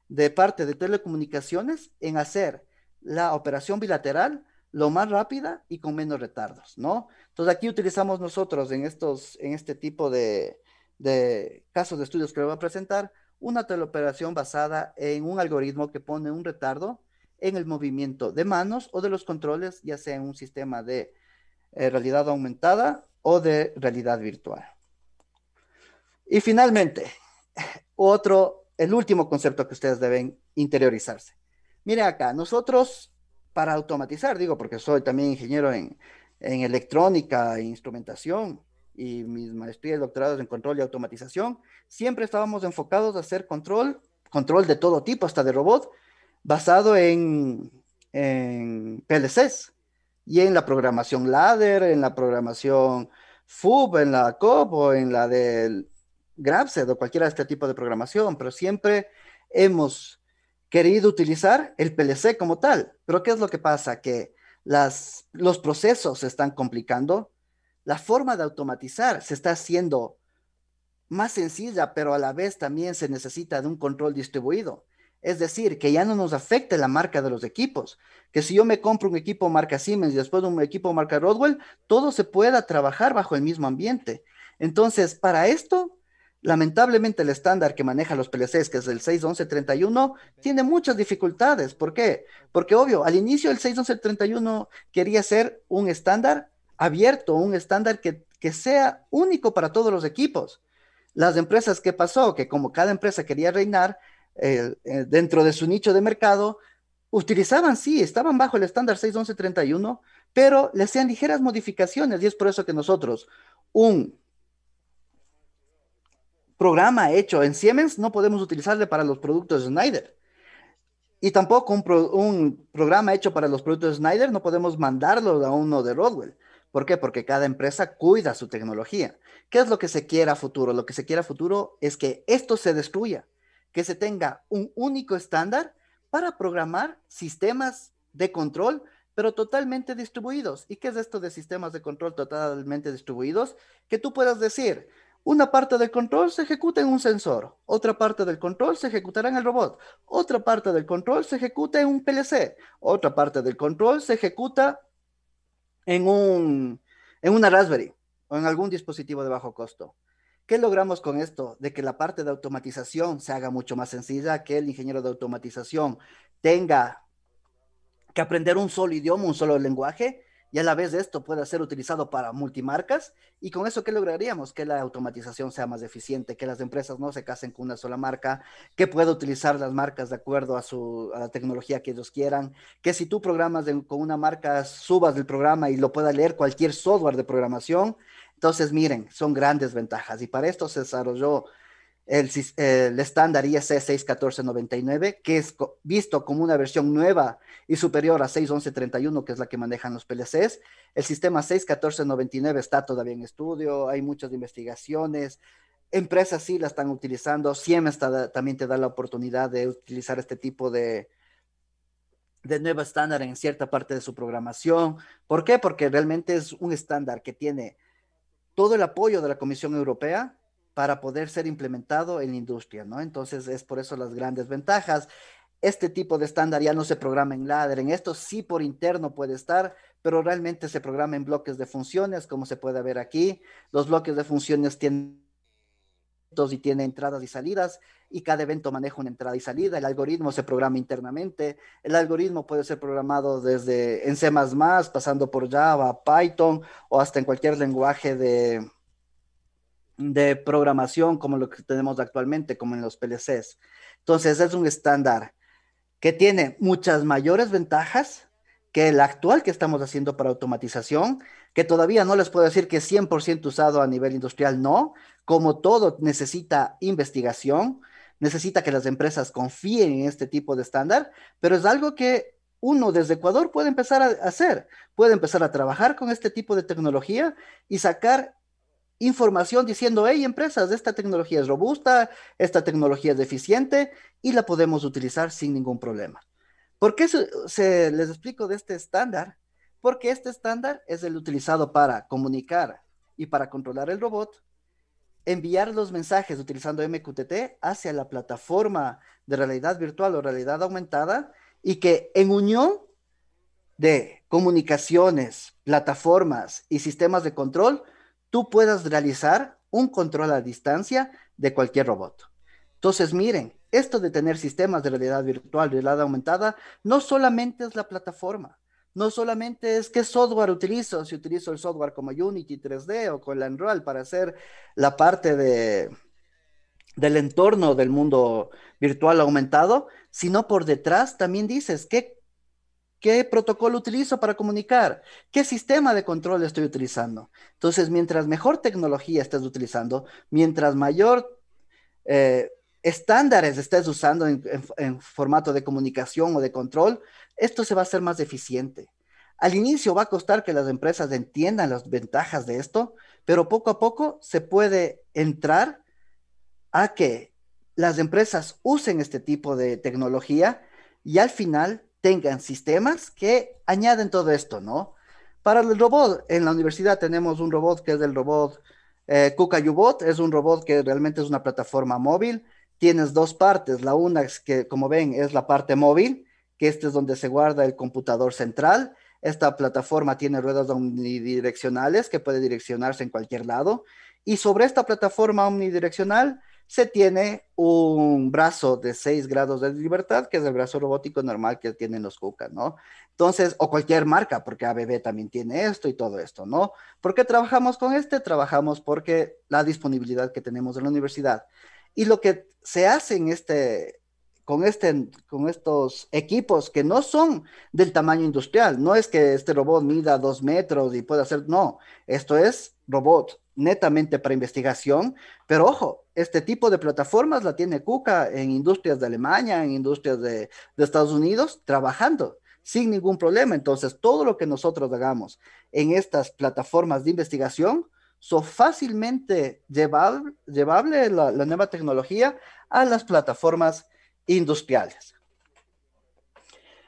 de parte de telecomunicaciones en hacer la operación bilateral lo más rápida y con menos retardos, ¿no? Entonces aquí utilizamos nosotros en estos, en este tipo de, de casos de estudios que le voy a presentar, una teleoperación basada en un algoritmo que pone un retardo en el movimiento de manos o de los controles, ya sea en un sistema de eh, realidad aumentada o de realidad virtual. Y finalmente, otro, el último concepto que ustedes deben interiorizarse. Miren acá, nosotros para automatizar, digo, porque soy también ingeniero en, en electrónica e instrumentación, y mis maestrías, doctorados en control y automatización, siempre estábamos enfocados a hacer control, control de todo tipo, hasta de robot, basado en, en PLCs y en la programación ladder, en la programación FUB, en la COP o en la del GrabSet o cualquiera de este tipo de programación, pero siempre hemos querido utilizar el PLC como tal. Pero ¿qué es lo que pasa? Que las, los procesos se están complicando, la forma de automatizar se está haciendo más sencilla, pero a la vez también se necesita de un control distribuido. Es decir, que ya no nos afecte la marca de los equipos, que si yo me compro un equipo marca Siemens y después un equipo marca Rodwell, todo se pueda trabajar bajo el mismo ambiente. Entonces, para esto, lamentablemente el estándar que maneja los PLCs, que es el 61131, tiene muchas dificultades. ¿Por qué? Porque obvio, al inicio el 61131 quería ser un estándar abierto, un estándar que, sea único para todos los equipos. Las empresas, que pasó? Que como cada empresa quería reinar eh, eh, dentro de su nicho de mercado, utilizaban, sí, estaban bajo el estándar 61131, pero le hacían ligeras modificaciones y es por eso que nosotros, un programa hecho en Siemens no podemos utilizarle para los productos de Snyder. Y tampoco un, programa hecho para los productos de Snyder, no podemos mandarlo a uno de Rodwell. ¿Por qué? Porque cada empresa cuida su tecnología. ¿Qué es lo que se quiere a futuro? Lo que se quiere a futuro es que esto se destruya, que se tenga un único estándar para programar sistemas de control, pero totalmente distribuidos. ¿Y qué es esto de sistemas de control totalmente distribuidos? Que tú puedas decir, una parte del control se ejecuta en un sensor, otra parte del control se ejecutará en el robot, otra parte del control se ejecuta en un PLC, otra parte del control se ejecuta en, un, una Raspberry o en algún dispositivo de bajo costo. ¿Qué logramos con esto? De que la parte de automatización se haga mucho más sencilla, que el ingeniero de automatización tenga que aprender un solo idioma, un solo lenguaje y a la vez de esto puede ser utilizado para multimarcas y con eso qué lograríamos que la automatización sea más eficiente que las empresas no se casen con una sola marca que pueda utilizar las marcas de acuerdo a su la tecnología que ellos quieran que si tú programas con una marca subas del programa y lo pueda leer cualquier software de programación entonces miren son grandes ventajas y para esto se desarrolló el, estándar IEC 61499, que es visto como una versión nueva y superior a 61131, que es la que manejan los PLCs. El sistema 61499 está todavía en estudio, hay muchas investigaciones, empresas sí la están utilizando, Siemens también te da la oportunidad de utilizar este tipo de, de nuevo estándar en cierta parte de su programación. ¿Por qué? Porque realmente es un estándar que tiene todo el apoyo de la Comisión Europea, para poder ser implementado en la industria, ¿no? Entonces es por eso las grandes ventajas. Este tipo de estándar ya no se programa en ladder, en esto sí por interno puede estar, pero realmente se programa en bloques de funciones, como se puede ver aquí. Los bloques de funciones tienen y tiene entradas y salidas y cada evento maneja una entrada y salida. El algoritmo se programa internamente. El algoritmo puede ser programado desde en C++, pasando por Java, Python o hasta en cualquier lenguaje de, de programación como lo que tenemos actualmente, como en los PLCs. Entonces es un estándar que tiene muchas mayores ventajas que el actual que estamos haciendo para automatización, que todavía no les puedo decir que es 100% usado a nivel industrial, no, como todo necesita investigación, necesita que las empresas confíen en este tipo de estándar, pero es algo que uno desde Ecuador puede empezar a hacer, puede empezar a trabajar con este tipo de tecnología y sacar información diciendo, hey, empresas, esta tecnología es robusta, esta tecnología es eficiente y la podemos utilizar sin ningún problema. ¿Por qué se, les explico de este estándar? Porque este estándar es el utilizado para comunicar y para controlar el robot, enviar los mensajes utilizando MQTT hacia la plataforma de realidad virtual o realidad aumentada y que en unión de comunicaciones, plataformas y sistemas de control, tú puedas realizar un control a distancia de cualquier robot. Entonces, miren, esto de tener sistemas de realidad virtual, realidad aumentada, no solamente es la plataforma, no solamente es qué software utilizo, si utilizo el software como Unity 3D o con la Unreal para hacer la parte de, del entorno del mundo virtual aumentado, sino por detrás también dices qué ¿Qué protocolo utilizo para comunicar? ¿Qué sistema de control estoy utilizando? Entonces, mientras mejor tecnología estés utilizando, mientras mayor eh, estándares estés usando en, en, formato de comunicación o de control, esto se va a hacer más eficiente. Al inicio va a costar que las empresas entiendan las ventajas de esto, pero poco a poco se puede entrar a que las empresas usen este tipo de tecnología y al final tengan sistemas que añaden todo esto, ¿no? Para el robot, en la universidad tenemos un robot que es el robot eh, yubot es un robot que realmente es una plataforma móvil. Tienes dos partes, la una es que, como ven, es la parte móvil, que este es donde se guarda el computador central. Esta plataforma tiene ruedas omnidireccionales que puede direccionarse en cualquier lado. Y sobre esta plataforma omnidireccional se tiene un brazo de 6 grados de libertad, que es el brazo robótico normal que tienen los Kuka, ¿no? Entonces, o cualquier marca, porque ABB también tiene esto y todo esto, ¿no? ¿Por qué trabajamos con este? Trabajamos porque la disponibilidad que tenemos en la universidad. Y lo que se hace este, con, este, con estos equipos que no son del tamaño industrial, no es que este robot mida dos metros y pueda hacer, no, esto es robot netamente para investigación, pero ojo, este tipo de plataformas la tiene Cuca en industrias de Alemania, en industrias de, Estados Unidos, trabajando sin ningún problema. Entonces, todo lo que nosotros hagamos en estas plataformas de investigación, son fácilmente llevable, la, la, nueva tecnología a las plataformas industriales.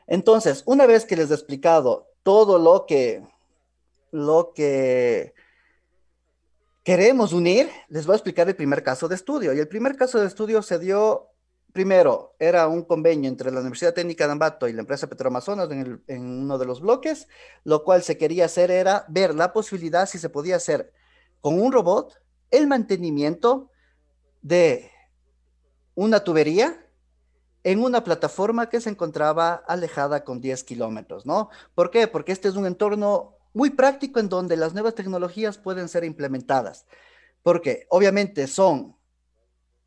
Entonces, una vez que les he explicado todo lo que, lo que queremos unir, les voy a explicar el primer caso de estudio. Y el primer caso de estudio se dio, primero, era un convenio entre la Universidad Técnica de Ambato y la empresa Petroamazonas en, en uno de los bloques, lo cual se quería hacer era ver la posibilidad si se podía hacer con un robot el mantenimiento de una tubería en una plataforma que se encontraba alejada con 10 kilómetros, ¿no? ¿Por qué? Porque este es un entorno muy práctico en donde las nuevas tecnologías pueden ser implementadas, porque obviamente son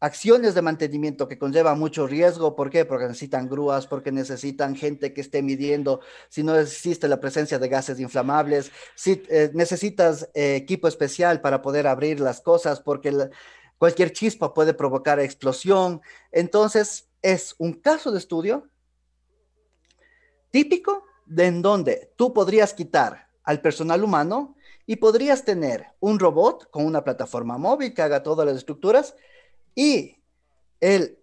acciones de mantenimiento que conlleva mucho riesgo, ¿por qué? Porque necesitan grúas, porque necesitan gente que esté midiendo si no existe la presencia de gases inflamables, si eh, necesitas eh, equipo especial para poder abrir las cosas, porque cualquier chispa puede provocar explosión. Entonces, es un caso de estudio típico de en donde tú podrías quitar al personal humano y podrías tener un robot con una plataforma móvil que haga todas las estructuras y el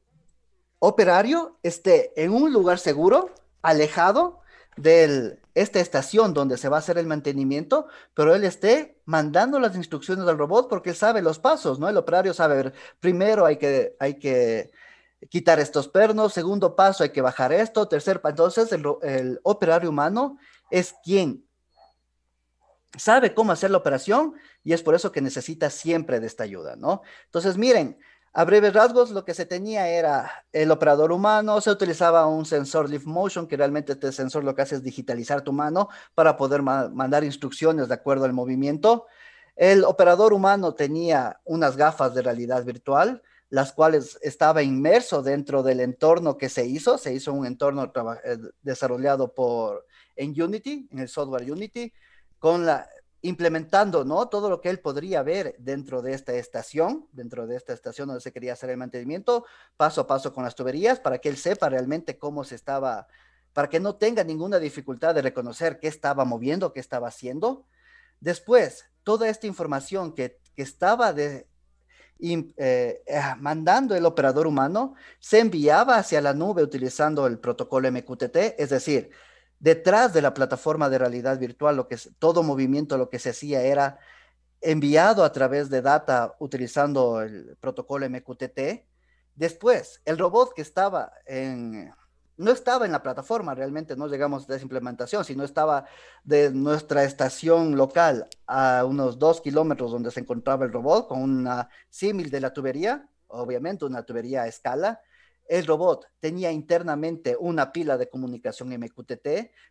operario esté en un lugar seguro, alejado de esta estación donde se va a hacer el mantenimiento, pero él esté mandando las instrucciones al robot porque sabe los pasos, ¿no? El operario sabe, primero hay que, hay que quitar estos pernos, segundo paso hay que bajar esto, tercer paso. Entonces el operario humano es quien sabe cómo hacer la operación y es por eso que necesita siempre de esta ayuda, ¿no? Entonces, miren, a breves rasgos, lo que se tenía era el operador humano, se utilizaba un sensor lift Motion, que realmente este sensor lo que hace es digitalizar tu mano para poder mandar instrucciones de acuerdo al movimiento. El operador humano tenía unas gafas de realidad virtual, las cuales estaba inmerso dentro del entorno que se hizo. Se hizo un entorno eh, desarrollado por, en Unity, en el software Unity con implementando ¿no? todo lo que él podría ver dentro de esta estación, dentro de esta estación donde se quería hacer el mantenimiento, paso a paso con las tuberías, para que él sepa realmente cómo se estaba, para que no tenga ninguna dificultad de reconocer qué estaba moviendo, qué estaba haciendo. Después, toda esta información que, estaba de, eh, ah, mandando el operador humano se enviaba hacia la nube utilizando el protocolo MQTT, es decir, detrás de la plataforma de realidad virtual, todo movimiento, lo que se hacía era enviado a través de data utilizando el protocolo MQTT. Después, el robot que estaba en, no estaba en la plataforma, realmente no llegamos a esa implementación, sino estaba de nuestra estación local a unos dos kilómetros donde se encontraba el robot con una símil de la tubería, obviamente una tubería a escala, el robot tenía internamente una pila de comunicación MQTT,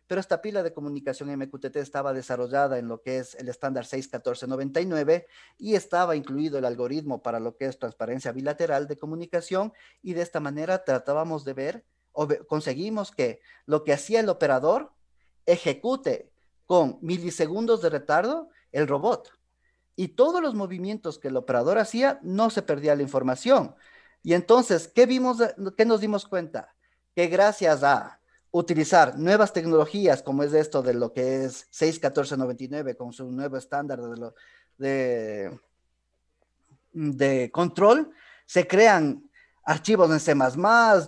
pero esta pila de comunicación MQTT estaba desarrollada en lo que es el estándar 61499 y estaba incluido el algoritmo para lo que es transparencia bilateral de comunicación y de esta manera tratábamos de ver o conseguimos que lo que hacía el operador ejecute con milisegundos de retardo el robot. Y todos los movimientos que el operador hacía no se perdía la información, y entonces, ¿qué vimos? ¿Qué nos dimos cuenta? Que gracias a utilizar nuevas tecnologías, como es esto de lo que es 61499, con su nuevo estándar de, de, de control, se crean archivos en C++,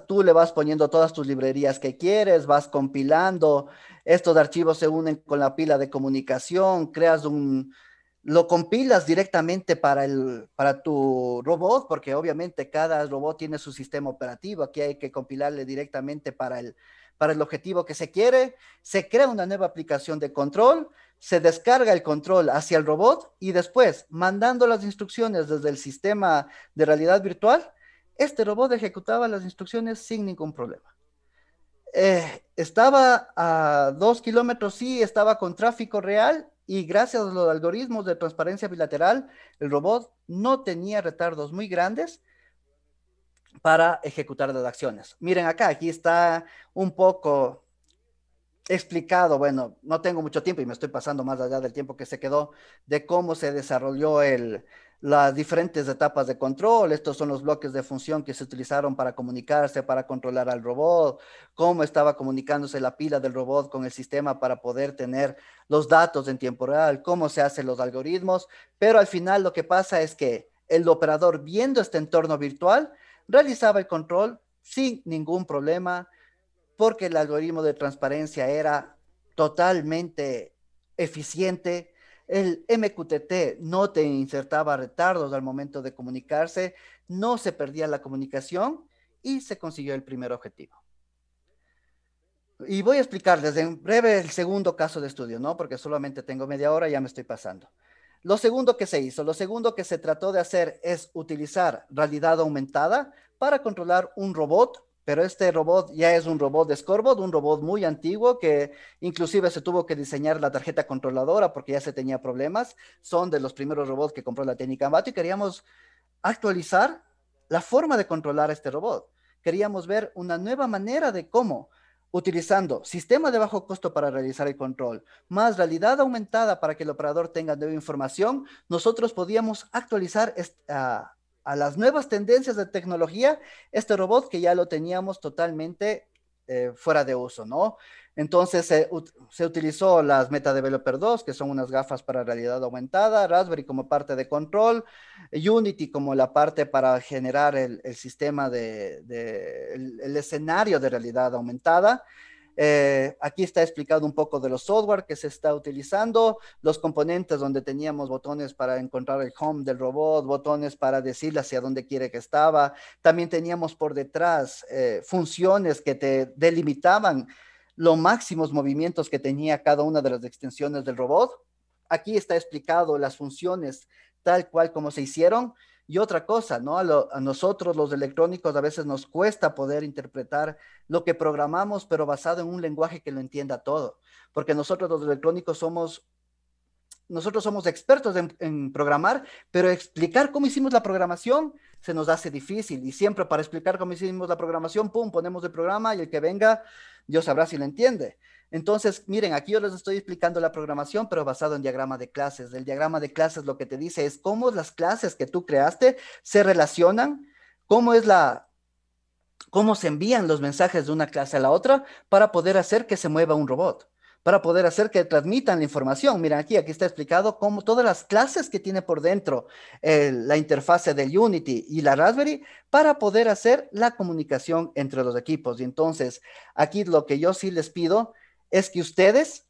tú le vas poniendo todas tus librerías que quieres, vas compilando, estos archivos se unen con la pila de comunicación, creas un, lo compilas directamente para, el, para tu robot, porque obviamente cada robot tiene su sistema operativo, aquí hay que compilarle directamente para el, para el objetivo que se quiere, se crea una nueva aplicación de control, se descarga el control hacia el robot y después, mandando las instrucciones desde el sistema de realidad virtual, este robot ejecutaba las instrucciones sin ningún problema. Eh, estaba a dos kilómetros, sí, estaba con tráfico real, y gracias a los algoritmos de transparencia bilateral, el robot no tenía retardos muy grandes para ejecutar las acciones. Miren acá, aquí está un poco explicado, bueno, no tengo mucho tiempo y me estoy pasando más allá del tiempo que se quedó, de cómo se desarrolló el, las diferentes etapas de control, estos son los bloques de función que se utilizaron para comunicarse, para controlar al robot, cómo estaba comunicándose la pila del robot con el sistema para poder tener los datos en tiempo real, cómo se hacen los algoritmos, pero al final lo que pasa es que el operador viendo este entorno virtual realizaba el control sin ningún problema porque el algoritmo de transparencia era totalmente eficiente el MQTT no te insertaba retardos al momento de comunicarse, no se perdía la comunicación y se consiguió el primer objetivo. Y voy a explicarles en breve el segundo caso de estudio, ¿no? Porque solamente tengo media hora y ya me estoy pasando. Lo segundo que se hizo, lo segundo que se trató de hacer es utilizar realidad aumentada para controlar un robot pero este robot ya es un robot de Scorbot, un robot muy antiguo que inclusive se tuvo que diseñar la tarjeta controladora porque ya se tenía problemas. Son de los primeros robots que compró la técnica Ambato y queríamos actualizar la forma de controlar este robot. Queríamos ver una nueva manera de cómo, utilizando sistema de bajo costo para realizar el control, más realidad aumentada para que el operador tenga nueva información, nosotros podíamos actualizar esta ah, a las nuevas tendencias de tecnología este robot que ya lo teníamos totalmente eh, fuera de uso, ¿no? Entonces se, utilizó las Meta Developer 2, que son unas gafas para realidad aumentada, Raspberry como parte de control, Unity como la parte para generar el, sistema de, el, escenario de realidad aumentada, eh, aquí está explicado un poco de los software que se está utilizando, los componentes donde teníamos botones para encontrar el home del robot, botones para decirle hacia dónde quiere que estaba. También teníamos por detrás eh, funciones que te delimitaban los máximos movimientos que tenía cada una de las extensiones del robot. Aquí está explicado las funciones tal cual como se hicieron. Y otra cosa, ¿no? A, nosotros los electrónicos a veces nos cuesta poder interpretar lo que programamos, pero basado en un lenguaje que lo entienda todo, porque nosotros los electrónicos somos... Nosotros somos expertos en, en programar, pero explicar cómo hicimos la programación se nos hace difícil. Y siempre para explicar cómo hicimos la programación, pum, ponemos el programa y el que venga, Dios sabrá si lo entiende. Entonces, miren, aquí yo les estoy explicando la programación, pero basado en diagrama de clases. El diagrama de clases lo que te dice es cómo las clases que tú creaste se relacionan, cómo es la cómo se envían los mensajes de una clase a la otra para poder hacer que se mueva un robot, para poder hacer que transmitan la información. Miren aquí, aquí está explicado cómo todas las clases que tiene por dentro la interfase del Unity y la Raspberry para poder hacer la comunicación entre los equipos. Y entonces, aquí lo que yo sí les pido es que ustedes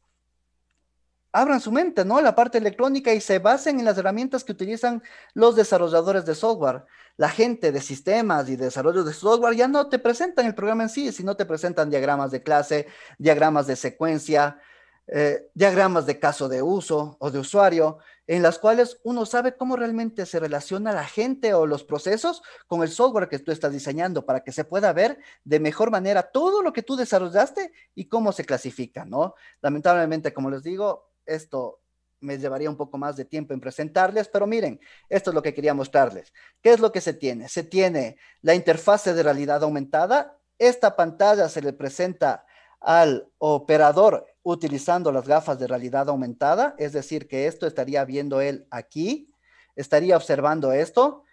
abran su mente, ¿no? La parte electrónica y se basen en las herramientas que utilizan los desarrolladores de software. La gente de sistemas y desarrollo de software ya no te presentan el programa en sí, sino te presentan diagramas de clase, diagramas de secuencia, eh, diagramas de caso de uso o de usuario en las cuales uno sabe cómo realmente se relaciona la gente o los procesos con el software que tú estás diseñando para que se pueda ver de mejor manera todo lo que tú desarrollaste y cómo se clasifica, ¿no? Lamentablemente, como les digo, esto me llevaría un poco más de tiempo en presentarles, pero miren, esto es lo que quería mostrarles. ¿Qué es lo que se tiene? Se tiene la interfase de realidad aumentada. Esta pantalla se le presenta al operador utilizando las gafas de realidad aumentada, es decir, que esto estaría viendo él aquí, estaría observando esto.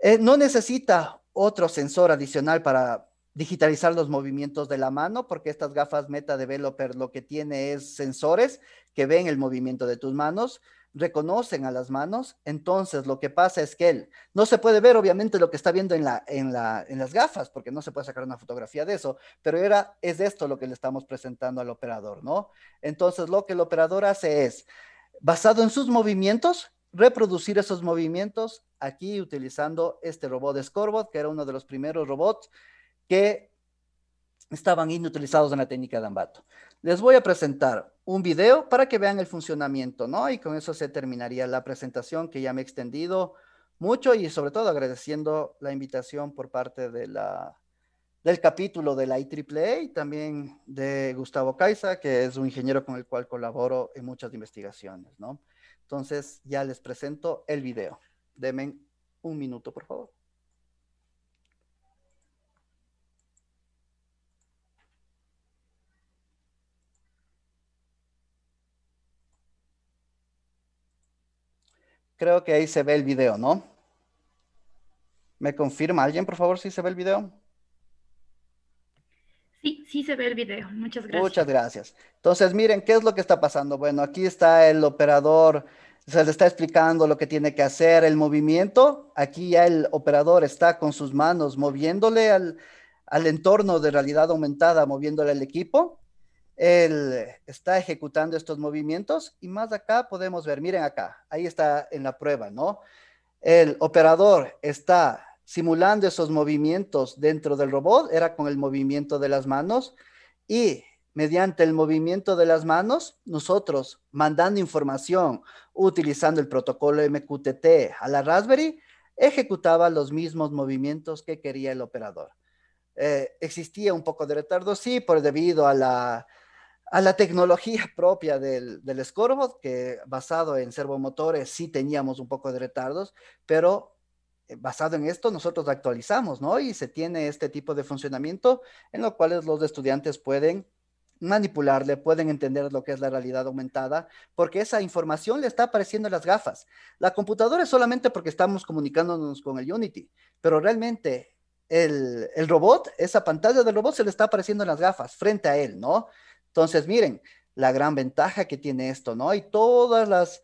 Eh, no necesita otro sensor adicional para digitalizar los movimientos de la mano, porque estas gafas Meta Developer lo que tiene es sensores que ven el movimiento de tus manos reconocen a las manos, entonces lo que pasa es que él no se puede ver obviamente lo que está viendo en, la, en, las gafas, porque no se puede sacar una fotografía de eso, pero era, es esto lo que le estamos presentando al operador, ¿no? Entonces lo que el operador hace es, basado en sus movimientos, reproducir esos movimientos aquí utilizando este robot de Scorbot, que era uno de los primeros robots que estaban inutilizados en la técnica de Ambato. Les voy a presentar un video para que vean el funcionamiento, ¿no? Y con eso se terminaría la presentación que ya me he extendido mucho y sobre todo agradeciendo la invitación por parte del capítulo de la IEEE y también de Gustavo Caiza, que es un ingeniero con el cual colaboro en muchas investigaciones, ¿no? Entonces ya les presento el video. Demen un minuto, por favor. Creo que ahí se ve el video, ¿no? ¿Me confirma alguien, por favor, si se ve el video? Sí, sí se ve el video. Muchas gracias. Muchas gracias. Entonces, miren, ¿qué es lo que está pasando? Bueno, aquí está el operador, se le está explicando lo que tiene que hacer, el movimiento. Aquí ya el operador está con sus manos moviéndole al, al entorno de realidad aumentada, moviéndole al equipo él está ejecutando estos movimientos y más acá podemos ver, miren acá, ahí está en la prueba, ¿no? El operador está simulando esos movimientos dentro del robot, era con el movimiento de las manos y mediante el movimiento de las manos, nosotros mandando información utilizando el protocolo MQTT a la Raspberry, ejecutaba los mismos movimientos que quería el operador. Eh, existía un poco de retardo, sí, por debido a la a la tecnología propia del, del que basado en servomotores sí teníamos un poco de retardos, pero eh, basado en esto, nosotros actualizamos, ¿no? Y se tiene este tipo de funcionamiento en lo cual los estudiantes pueden manipularle, pueden entender lo que es la realidad aumentada, porque esa información le está apareciendo en las gafas. La computadora es solamente porque estamos comunicándonos con el Unity, pero realmente el, el robot, esa pantalla del robot se le está apareciendo en las gafas, frente a él, ¿no? Entonces, miren, la gran ventaja que tiene esto, ¿no? Y todas las,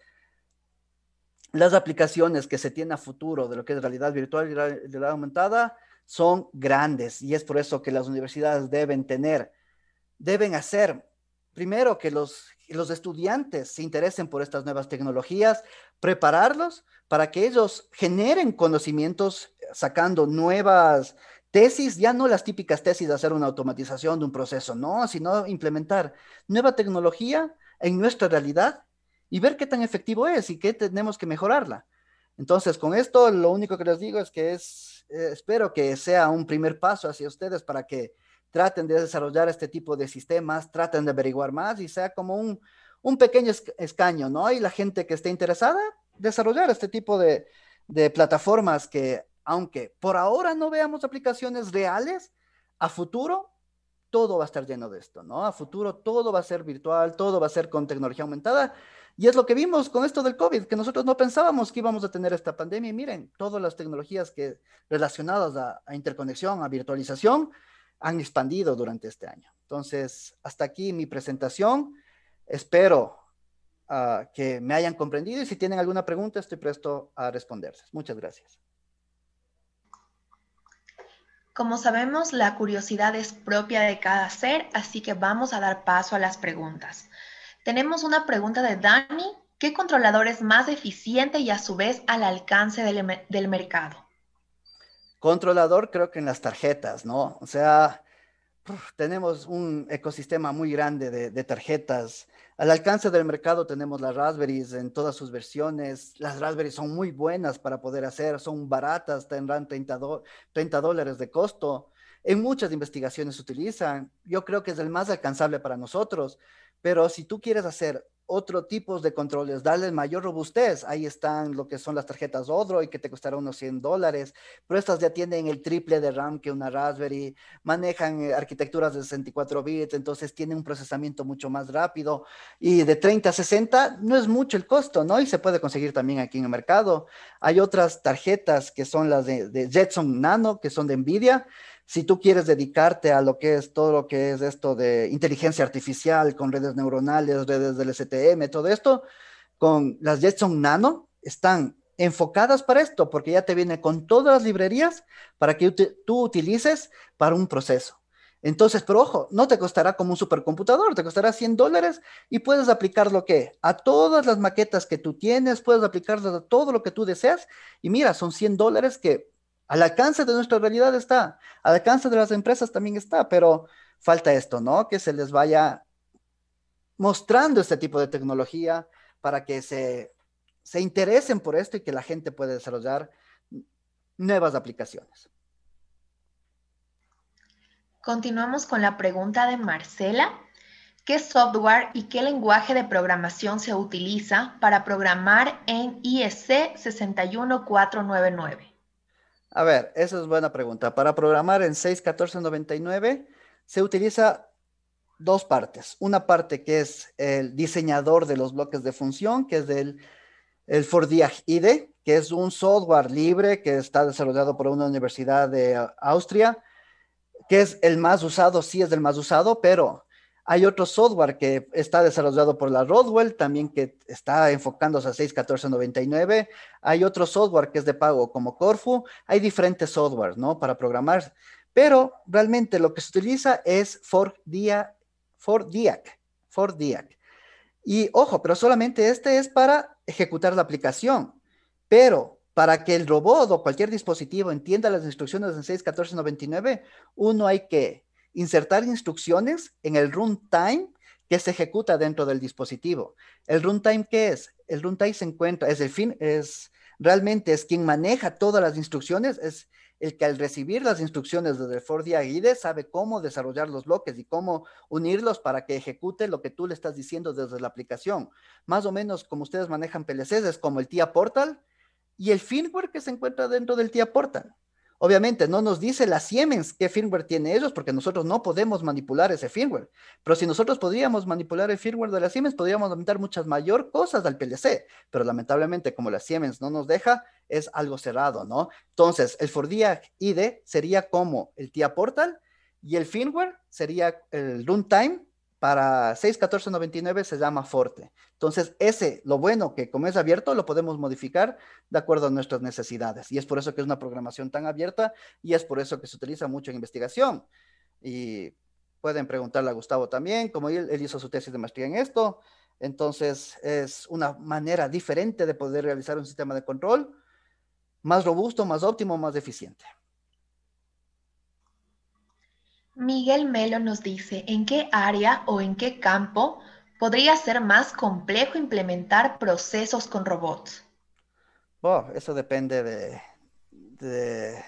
las aplicaciones que se tienen a futuro de lo que es realidad virtual y realidad aumentada son grandes y es por eso que las universidades deben tener, deben hacer, primero que los, los estudiantes se interesen por estas nuevas tecnologías, prepararlos para que ellos generen conocimientos eh, sacando nuevas Tesis, ya no las típicas tesis de hacer una automatización de un proceso, no, sino implementar nueva tecnología en nuestra realidad y ver qué tan efectivo es y qué tenemos que mejorarla. Entonces, con esto, lo único que les digo es que es, eh, espero que sea un primer paso hacia ustedes para que traten de desarrollar este tipo de sistemas, traten de averiguar más y sea como un, pequeño escaño, ¿no? Y la gente que esté interesada, desarrollar este tipo de, de plataformas que aunque por ahora no veamos aplicaciones reales, a futuro todo va a estar lleno de esto, ¿no? A futuro todo va a ser virtual, todo va a ser con tecnología aumentada. Y es lo que vimos con esto del COVID, que nosotros no pensábamos que íbamos a tener esta pandemia. Y miren, todas las tecnologías que, relacionadas a, interconexión, a virtualización, han expandido durante este año. Entonces, hasta aquí mi presentación. Espero ah, que me hayan comprendido y si tienen alguna pregunta, estoy presto a responderles. Muchas gracias. Como sabemos, la curiosidad es propia de cada ser, así que vamos a dar paso a las preguntas. Tenemos una pregunta de Dani. ¿Qué controlador es más eficiente y a su vez al alcance del, mercado? Controlador creo que en las tarjetas, ¿no? O sea, tenemos un ecosistema muy grande de, tarjetas. Al alcance del mercado tenemos las Raspberries en todas sus versiones. Las Raspberries son muy buenas para poder hacer, son baratas, tendrán 30 dólares de costo en muchas investigaciones se utilizan. Yo creo que es el más alcanzable para nosotros, pero si tú quieres hacer otro tipo de controles, darle mayor robustez. Ahí están lo que son las tarjetas y que te costará unos 100 dólares, pero estas ya tienen el triple de RAM que una Raspberry, manejan eh, arquitecturas de 64 bits, entonces tienen un procesamiento mucho más rápido y de 30 a 60 no es mucho el costo, ¿no? Y se puede conseguir también aquí en el mercado. Hay otras tarjetas que son las de Jetson Nano, que son de NVIDIA, si tú quieres dedicarte a lo que es todo lo que es esto de inteligencia artificial con redes neuronales, redes del STM, todo esto, con las Jetson Nano están enfocadas para esto, porque ya te viene con todas las librerías para que tú utilices para un proceso. Entonces, pero ojo, no te costará como un supercomputador, te costará 100 dólares y puedes aplicar lo que a todas las maquetas que tú tienes, puedes aplicarlas a todo lo que tú deseas. Y mira, son 100 dólares que al alcance de nuestra realidad está, al alcance de las empresas también está, pero falta esto, ¿no? Que se les vaya mostrando este tipo de tecnología para que se, interesen por esto y que la gente pueda desarrollar nuevas aplicaciones. Continuamos con la pregunta de Marcela. ¿Qué software y qué lenguaje de programación se utiliza para programar en IEC 61499? A ver, esa es buena pregunta. Para programar en 6.14.99 se utiliza dos partes. Una parte que es el diseñador de los bloques de función, que es del, el ForDiag IDE, que es un software libre que está desarrollado por una universidad de Austria, que es el más usado, sí es el más usado, pero hay otro software que está desarrollado por la Rodwell, también que está enfocándose a 6.14.99. Hay otro software que es de pago como Corfu. Hay diferentes softwares, ¿no? Para programar. Pero realmente lo que se utiliza es ForDiac. for Y ojo, pero solamente este es para ejecutar la aplicación. Pero para que el robot o cualquier dispositivo entienda las instrucciones en 6.14.99, uno hay que insertar instrucciones en el runtime que se ejecuta dentro del dispositivo. ¿El runtime qué es? El runtime se encuentra, es el fin, es realmente es quien maneja todas las instrucciones, es el que al recibir las instrucciones desde Fordia IDE sabe cómo desarrollar los bloques y cómo unirlos para que ejecute lo que tú le estás diciendo desde la aplicación. Más o menos como ustedes manejan PLCs, es como el TIA Portal y el firmware que se encuentra dentro del TIA Portal. Obviamente no nos dice la Siemens qué firmware tiene ellos porque nosotros no podemos manipular ese firmware. Pero si nosotros podríamos manipular el firmware de la Siemens, podríamos aumentar muchas mayor cosas al PLC. Pero lamentablemente como la Siemens no nos deja, es algo cerrado, ¿no? Entonces, el Fordia ID sería como el TIA Portal y el firmware sería el runtime para 6.14.99 se llama Forte. Entonces, ese, lo bueno que como es abierto, lo podemos modificar de acuerdo a nuestras necesidades. Y es por eso que es una programación tan abierta y es por eso que se utiliza mucho en investigación. Y pueden preguntarle a Gustavo también, como él, él hizo su tesis de maestría en esto. Entonces, es una manera diferente de poder realizar un sistema de control más robusto, más óptimo, más eficiente. Miguel Melo nos dice, ¿en qué área o en qué campo podría ser más complejo implementar procesos con robots? Oh, eso depende de, de,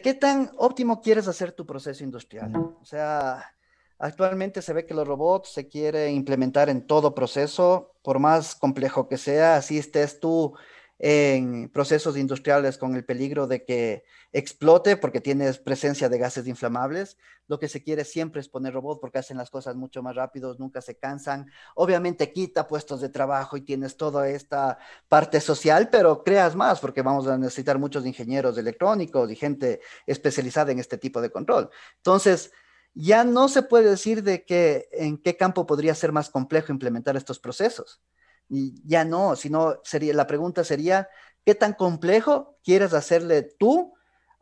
qué tan óptimo quieres hacer tu proceso industrial. O sea, actualmente se ve que los robots se quieren implementar en todo proceso, por más complejo que sea, así estés tú en procesos industriales con el peligro de que explote porque tienes presencia de gases inflamables. Lo que se quiere siempre es poner robots porque hacen las cosas mucho más rápidos, nunca se cansan. Obviamente quita puestos de trabajo y tienes toda esta parte social, pero creas más porque vamos a necesitar muchos ingenieros electrónicos y gente especializada en este tipo de control. Entonces, ya no se puede decir de que en qué campo podría ser más complejo implementar estos procesos ya no, sino sería, la pregunta sería, ¿qué tan complejo quieres hacerle tú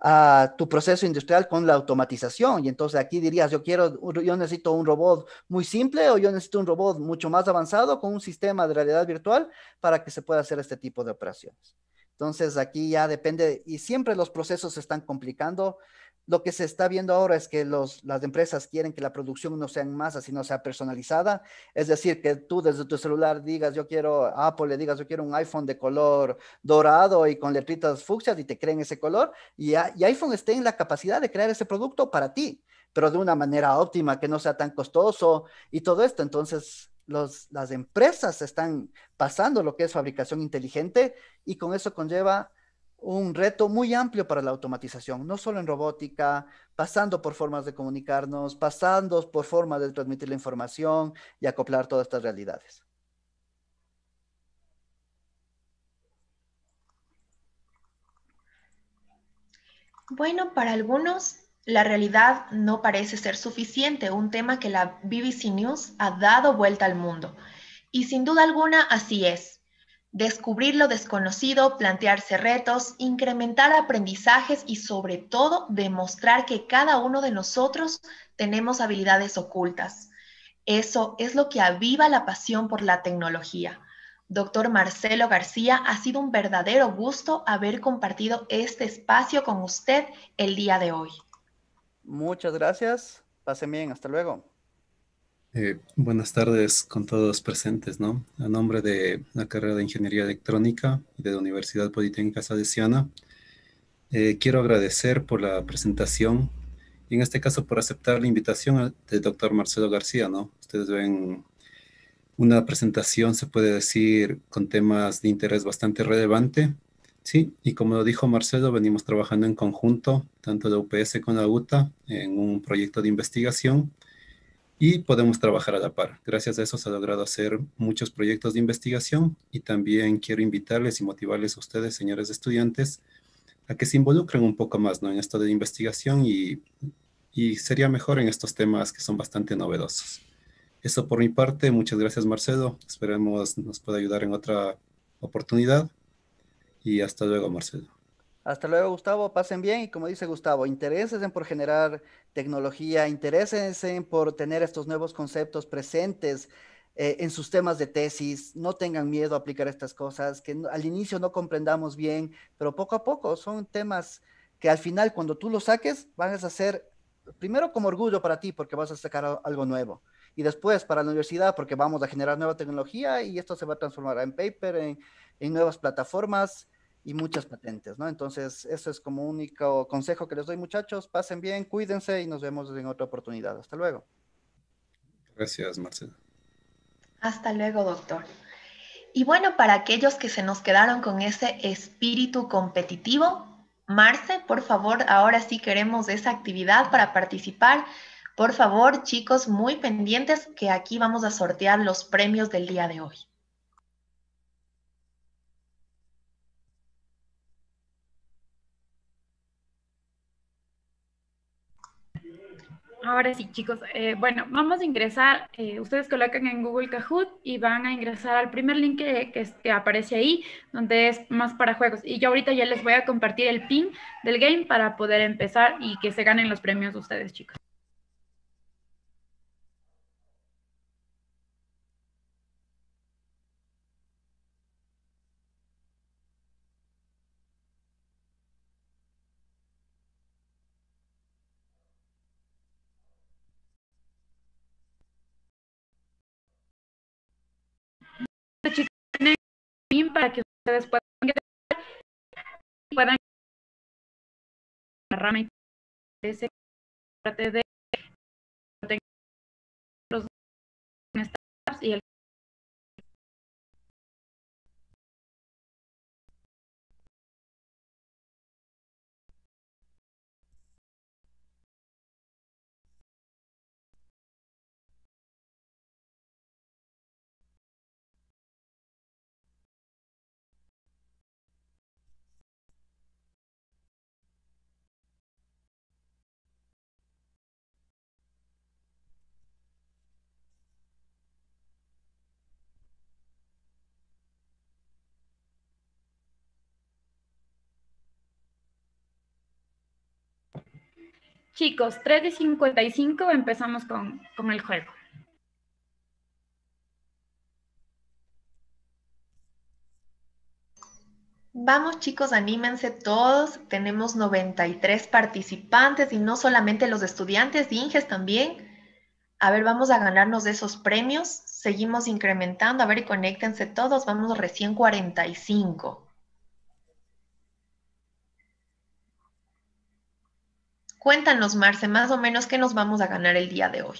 a tu proceso industrial con la automatización? Y entonces aquí dirías, yo quiero, yo necesito un robot muy simple o yo necesito un robot mucho más avanzado con un sistema de realidad virtual para que se pueda hacer este tipo de operaciones. Entonces aquí ya depende y siempre los procesos se están complicando lo que se está viendo ahora es que las empresas quieren que la producción no sea en masa, sino sea personalizada. Es decir, que tú desde tu celular digas, yo quiero Apple, le digas, yo quiero un iPhone de color dorado y con letritas fucsias y te creen ese color. Y, iPhone esté en la capacidad de crear ese producto para ti, pero de una manera óptima, que no sea tan costoso y todo esto. Entonces, las empresas están pasando lo que es fabricación inteligente y con eso conlleva un reto muy amplio para la automatización, no solo en robótica, pasando por formas de comunicarnos, pasando por formas de transmitir la información y acoplar todas estas realidades. Bueno, para algunos la realidad no parece ser suficiente, un tema que la BBC News ha dado vuelta al mundo. Y sin duda alguna así es descubrir lo desconocido, plantearse retos, incrementar aprendizajes y sobre todo demostrar que cada uno de nosotros tenemos habilidades ocultas. Eso es lo que aviva la pasión por la tecnología. Doctor Marcelo García, ha sido un verdadero gusto haber compartido este espacio con usted el día de hoy. Muchas gracias. Pase bien. Hasta luego. Eh, buenas tardes con todos presentes, ¿no? A nombre de la carrera de Ingeniería Electrónica de la Universidad Politécnica Salesiana, eh, quiero agradecer por la presentación y en este caso por aceptar la invitación del doctor Marcelo García, ¿no? Ustedes ven una presentación, se puede decir, con temas de interés bastante relevante, ¿sí? Y como lo dijo Marcelo, venimos trabajando en conjunto, tanto la UPS con la UTA, en un proyecto de investigación y podemos trabajar a la par. Gracias a eso se ha logrado hacer muchos proyectos de investigación y también quiero invitarles y motivarles a ustedes, señores estudiantes, a que se involucren un poco más ¿no? en esto de investigación y, y sería mejor en estos temas que son bastante novedosos. Eso por mi parte, muchas gracias Marcelo, esperemos nos pueda ayudar en otra oportunidad y hasta luego Marcelo. Hasta luego, Gustavo. Pasen bien y como dice Gustavo, intereses por generar tecnología, intereses por tener estos nuevos conceptos presentes eh, en sus temas de tesis. No tengan miedo a aplicar estas cosas que al inicio no comprendamos bien, pero poco a poco son temas que al final cuando tú los saques van a ser primero como orgullo para ti porque vas a sacar algo nuevo y después para la universidad porque vamos a generar nueva tecnología y esto se va a transformar en paper, en nuevas plataformas y muchas patentes, ¿no? Entonces, eso es como único consejo que les doy, muchachos. Pasen bien, cuídense y nos vemos en otra oportunidad. Hasta luego. Gracias, Marcela. Hasta luego, doctor. Y bueno, para aquellos que se nos quedaron con ese espíritu competitivo, Marce, por favor, ahora sí queremos esa actividad para participar. Por favor, chicos, muy pendientes que aquí vamos a sortear los premios del día de hoy. Ahora sí, chicos. Eh, bueno, vamos a ingresar. Eh, ustedes colocan en Google Kahoot y van a ingresar al primer link que, que, aparece ahí, donde es más para juegos. Y yo ahorita ya les voy a compartir el pin del game para poder empezar y que se ganen los premios ustedes, chicos. para que ustedes puedan quedar y puedan la rama y ese parte de Chicos, 3 de 55, empezamos con, el juego. Vamos chicos, anímense todos. Tenemos 93 participantes y no solamente los estudiantes de Inges también. A ver, vamos a ganarnos esos premios. Seguimos incrementando. A ver, y conéctense todos. Vamos recién 45. Cuéntanos, Marce, más o menos qué nos vamos a ganar el día de hoy.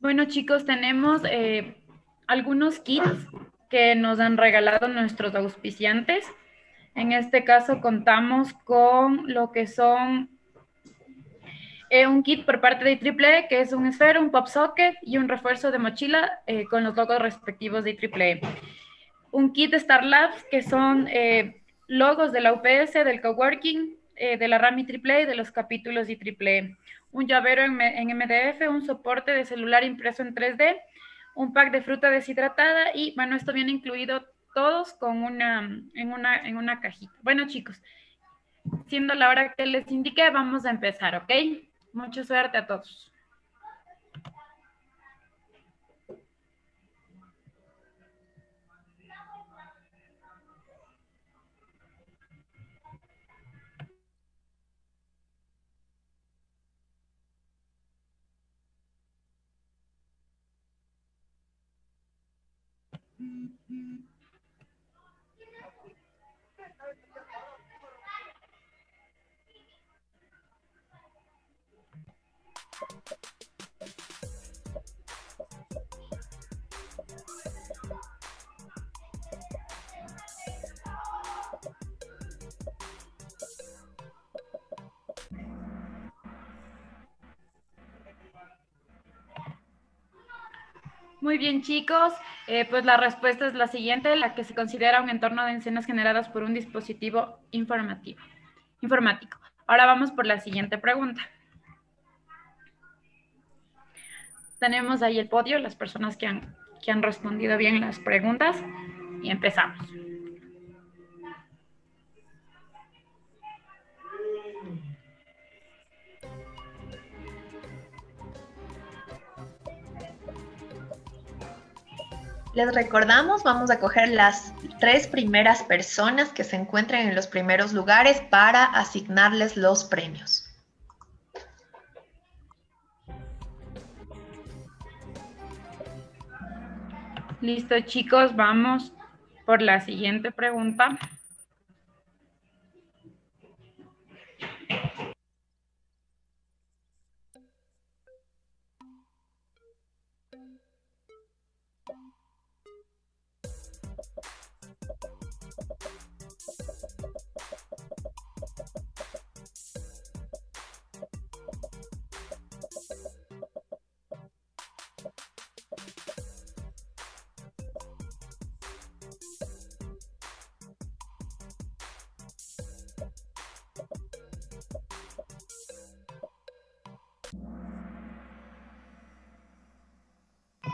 Bueno, chicos, tenemos eh, algunos kits que nos han regalado nuestros auspiciantes. En este caso contamos con lo que son eh, un kit por parte de IEEE, e, que es un esfero, un pop socket y un refuerzo de mochila eh, con los logos respectivos de IEEE. E. Un kit Star Labs, que son logos de la UPS, del coworking, eh, de la RAM y y de los capítulos y Un llavero en, MDF, un soporte de celular impreso en 3D, un pack de fruta deshidratada y, bueno, esto viene incluido todos con una, en, una, en una cajita. Bueno, chicos, siendo la hora que les indiqué, vamos a empezar, ¿ok? Mucha suerte a todos. Muy bien, chicos. Eh, pues la respuesta es la siguiente, la que se considera un entorno de escenas generadas por un dispositivo informativo, informático. Ahora vamos por la siguiente pregunta. Tenemos ahí el podio, las personas que han, que han respondido bien las preguntas y empezamos. Les recordamos, vamos a coger las tres primeras personas que se encuentren en los primeros lugares para asignarles los premios. Listo chicos, vamos por la siguiente pregunta.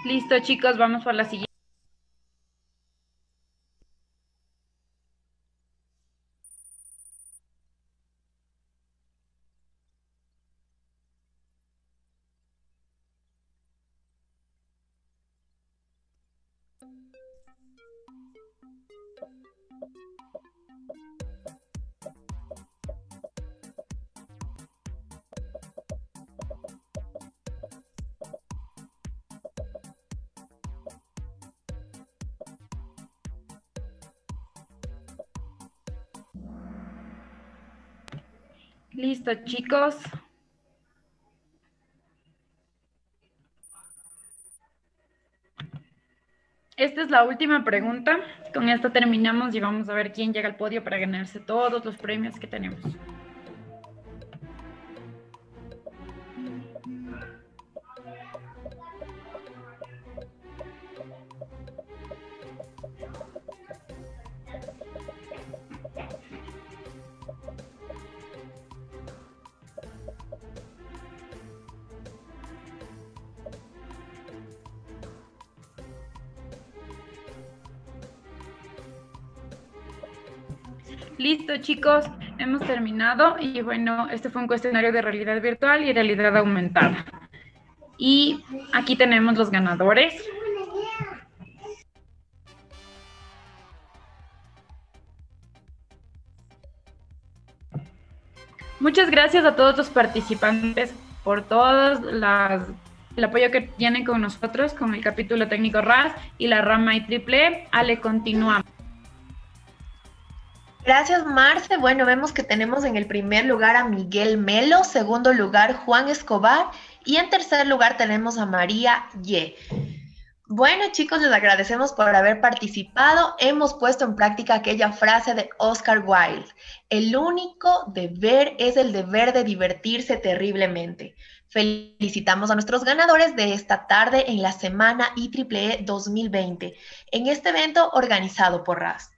Listo, chicos, vamos para la siguiente. Listo, chicos. Esta es la última pregunta. Con esta terminamos y vamos a ver quién llega al podio para ganarse todos los premios que tenemos. chicos, hemos terminado y bueno, este fue un cuestionario de realidad virtual y realidad aumentada. Y aquí tenemos los ganadores. Muchas gracias a todos los participantes por todo el apoyo que tienen con nosotros, con el capítulo técnico RAS y la rama IEEE triple. E. Ale, continuamos. Gracias, Marce. Bueno, vemos que tenemos en el primer lugar a Miguel Melo, segundo lugar Juan Escobar y en tercer lugar tenemos a María Ye. Bueno, chicos, les agradecemos por haber participado. Hemos puesto en práctica aquella frase de Oscar Wilde. El único deber es el deber de divertirse terriblemente. Felicitamos a nuestros ganadores de esta tarde en la semana IEEE 2020, e en este evento organizado por RAS.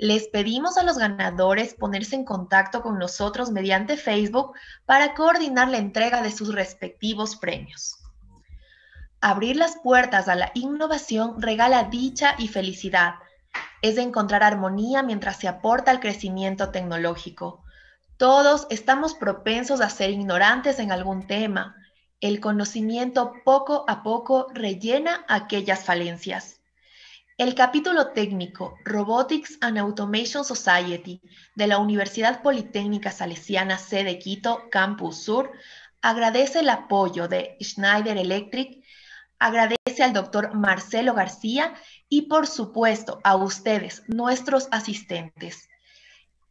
Les pedimos a los ganadores ponerse en contacto con nosotros mediante Facebook para coordinar la entrega de sus respectivos premios. Abrir las puertas a la innovación regala dicha y felicidad. Es encontrar armonía mientras se aporta al crecimiento tecnológico. Todos estamos propensos a ser ignorantes en algún tema. El conocimiento poco a poco rellena aquellas falencias. El capítulo técnico Robotics and Automation Society de la Universidad Politécnica Salesiana C de Quito, Campus Sur, agradece el apoyo de Schneider Electric, agradece al doctor Marcelo García y por supuesto a ustedes, nuestros asistentes.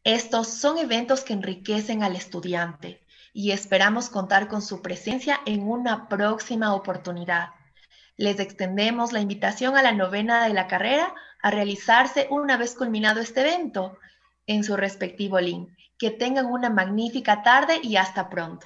Estos son eventos que enriquecen al estudiante y esperamos contar con su presencia en una próxima oportunidad. Les extendemos la invitación a la novena de la carrera a realizarse una vez culminado este evento en su respectivo link. Que tengan una magnífica tarde y hasta pronto.